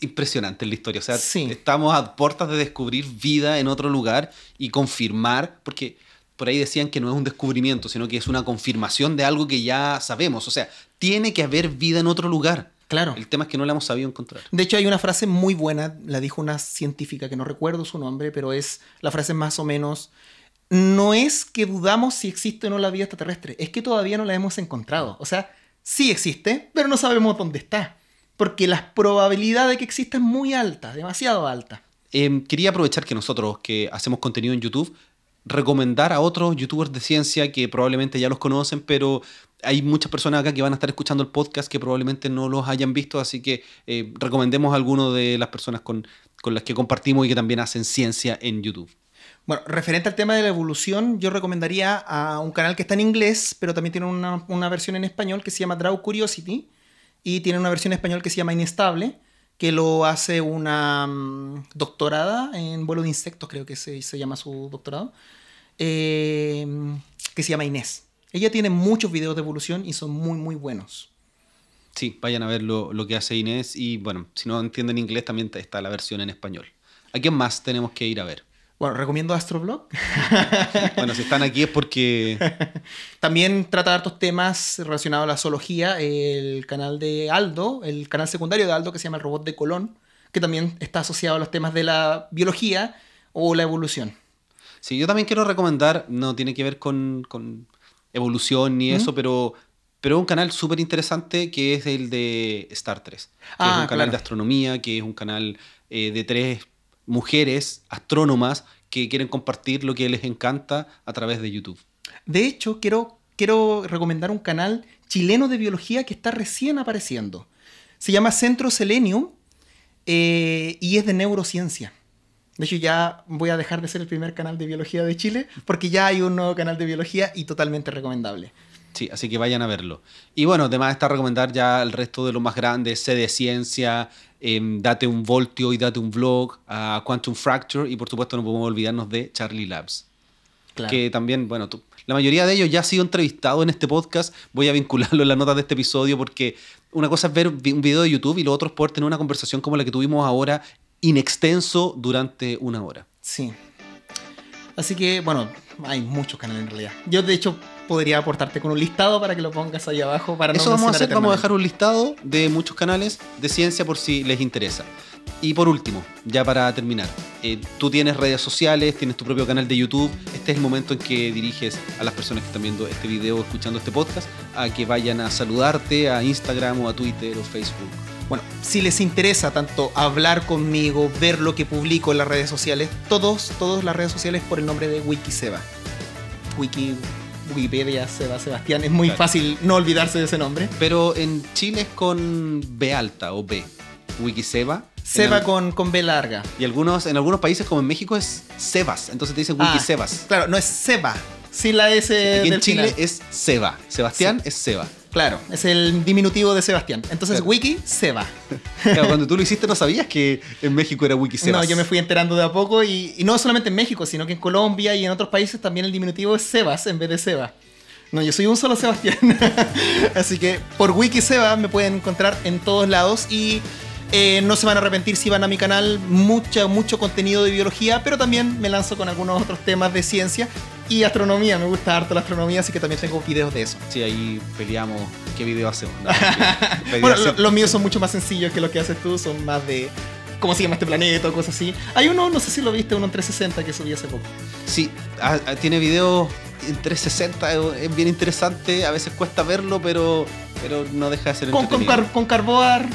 [SPEAKER 1] impresionante en la historia. O sea, estamos a puertas de descubrir vida en otro lugar y confirmar, porque por ahí decían que no es un descubrimiento, sino que es una confirmación de algo que ya sabemos. O sea, tiene
[SPEAKER 2] que haber vida en otro lugar.
[SPEAKER 1] Claro. El tema es que no la hemos sabido encontrar.
[SPEAKER 2] De hecho, hay una frase muy buena, la dijo una científica que no recuerdo su nombre, pero es la frase más o menos no es que dudamos si existe o no la vida extraterrestre, es que todavía no la hemos encontrado. O sea, sí existe, pero no sabemos dónde está. Porque las probabilidades de que exista es muy alta, demasiado alta.
[SPEAKER 1] Em, quería aprovechar que nosotros que hacemos contenido en YouTube, recomendar a otros youtubers de ciencia que probablemente ya los conocen, pero hay muchas personas acá que van a estar escuchando el podcast que probablemente no los hayan visto, así que eh, recomendemos a algunas de las personas con las que compartimos y que también hacen ciencia en YouTube.
[SPEAKER 2] Bueno, referente al tema de la evolución, yo recomendaría a un canal que está en inglés, pero también tiene una, versión en español que se llama Draw Curiosity y tiene una versión en español que se llama Inestable, que lo hace una mm, doctorada en vuelo de insectos, creo que se, llama su doctorado, eh, que se llama Inés. Ella tiene muchos videos de evolución y son muy, muy buenos.
[SPEAKER 1] Sí, vayan a ver lo, lo que hace Inés y bueno, si no entienden inglés también está la versión
[SPEAKER 2] en español. ¿A quién más tenemos que ir a ver? Bueno, recomiendo Astroblog. bueno, si están aquí es porque... También trata de hartos temas relacionados a la zoología. El canal de Aldo, el canal secundario de Aldo que se llama El Robot de Colón, que también está asociado a los temas de la biología o la evolución. Sí, yo también quiero recomendar,
[SPEAKER 1] no tiene que ver con, evolución ni eso, pero pero un canal súper interesante que es el de Star 3, que es ah, un canal de astronomía, que es un canal eh, de tres mujeres astrónomas que quieren compartir lo que les encanta a través de YouTube.
[SPEAKER 2] De hecho, quiero, quiero recomendar un canal chileno de biología que está recién apareciendo. Se llama Centro Selenium eh, y es de neurociencia. De hecho, ya voy a dejar de ser el primer canal de biología de Chile porque ya hay un nuevo canal de biología y totalmente recomendable.
[SPEAKER 1] Sí, así que vayan a verlo. Y bueno, además está recomendar ya el resto de los más grandes, C de Ciencia, Em, date un Voltio y date un Vlog, a Quantum Fracture y por supuesto no podemos olvidarnos de Charlie Labs. Que también, bueno, la mayoría de ellos ya han sido entrevistados en este podcast. Voy a vincularlo en las nota de este episodio porque una cosa es ver un video de YouTube y lo otro es poder tener una conversación como la que tuvimos ahora, in extenso, durante una hora. Sí.
[SPEAKER 2] Así que, bueno, hay
[SPEAKER 1] muchos canales en realidad.
[SPEAKER 2] Yo, de hecho, podría aportarte con un listado para que lo pongas ahí abajo. Para Eso vamos a hacer, vamos a
[SPEAKER 1] dejar un listado de muchos canales de ciencia por si les interesa. Y por último, ya para terminar, eh, tú tienes redes sociales, tienes tu propio canal de YouTube. Este es el momento en que diriges a las personas que están viendo este video, escuchando este podcast, a que vayan a saludarte a
[SPEAKER 2] Instagram o a Twitter o Facebook. Bueno, si les interesa tanto hablar conmigo, ver lo que publico en las redes sociales, todos, todas las redes sociales por el nombre de Wikiseba. Wiki Wikipedia Seba Sebastián, es muy fácil no olvidarse de ese nombre. Pero en Chile es con B alta o B. Wikiseba. Seba con, con B larga.
[SPEAKER 1] Y algunos, en algunos países, como en México, es Sebas. Entonces te dicen ah, Wikisebas. claro, no es Seba.
[SPEAKER 2] Sí, la S. en Chile es Seba. Sebastián es Seba. Claro, es el diminutivo de Sebastián. Entonces, Wiki Seba. Claro, cuando tú lo hiciste no sabías que en México era Wiki Sebas. No, yo me fui enterando de a poco y, no solamente en México, sino que en Colombia y en otros países también el diminutivo es Sebas en vez de Seba. No, yo soy un solo Sebastián. Así que por Wiki Seba me pueden encontrar en todos lados y eh, no se van a arrepentir si van a mi canal. Mucho, mucho contenido de biología, pero también me lanzo con algunos otros temas de ciencia y astronomía, me gusta harto la astronomía, así que también tengo videos de eso. Sí, ahí peleamos qué video hacemos. No, bueno, los míos son mucho más sencillos que los que haces tú, son más de cómo se llama este planeta o cosas así. Hay uno, no sé si lo viste, uno en 360 que subí hace poco. Sí, ah, ah, tiene videos en 360, es bien interesante, a veces cuesta verlo, pero, pero no deja de ser con, entretenido. Con, Carboar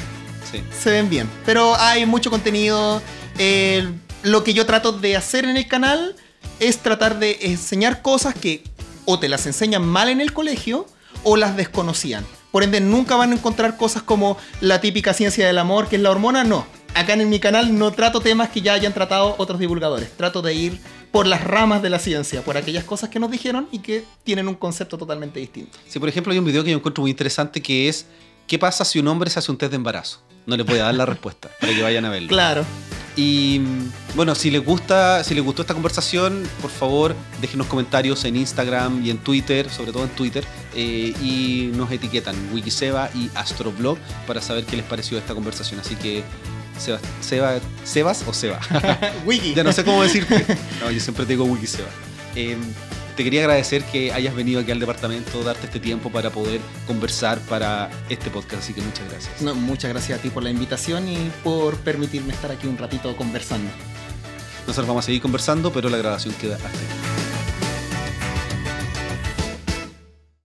[SPEAKER 2] se ven bien, pero hay mucho contenido. Eh, lo que yo trato de hacer en el canal es tratar de enseñar cosas que o te las enseñan mal en el colegio o las desconocían. Por ende, nunca van a encontrar cosas como la típica ciencia del amor, que es la hormona. No, acá en mi canal no trato temas que ya hayan tratado otros divulgadores. Trato de ir por las ramas de la ciencia, por aquellas cosas que nos dijeron y que tienen un concepto totalmente distinto.
[SPEAKER 1] Sí, por ejemplo, hay un video que yo encuentro muy interesante que es ¿Qué pasa si un hombre se hace un test de embarazo? No le voy a dar la respuesta para que vayan a verlo. Claro. Y bueno, si les gusta, si les gustó esta conversación, por favor, déjenos comentarios en Instagram y en Twitter, sobre todo en Twitter, eh, y nos etiquetan Wikiseba y Astroblog para saber qué les pareció esta conversación. Así que Seba, Sebas o Seba. Wiki. ya no sé cómo decirte. No, yo siempre digo Wikiseba. Em, te quería agradecer que hayas venido aquí al departamento, darte este tiempo para poder conversar para este
[SPEAKER 2] podcast, así que muchas gracias. muchas gracias a ti por la invitación y por permitirme estar aquí un ratito conversando. Nosotros vamos a seguir conversando, pero la grabación queda hasta aquí.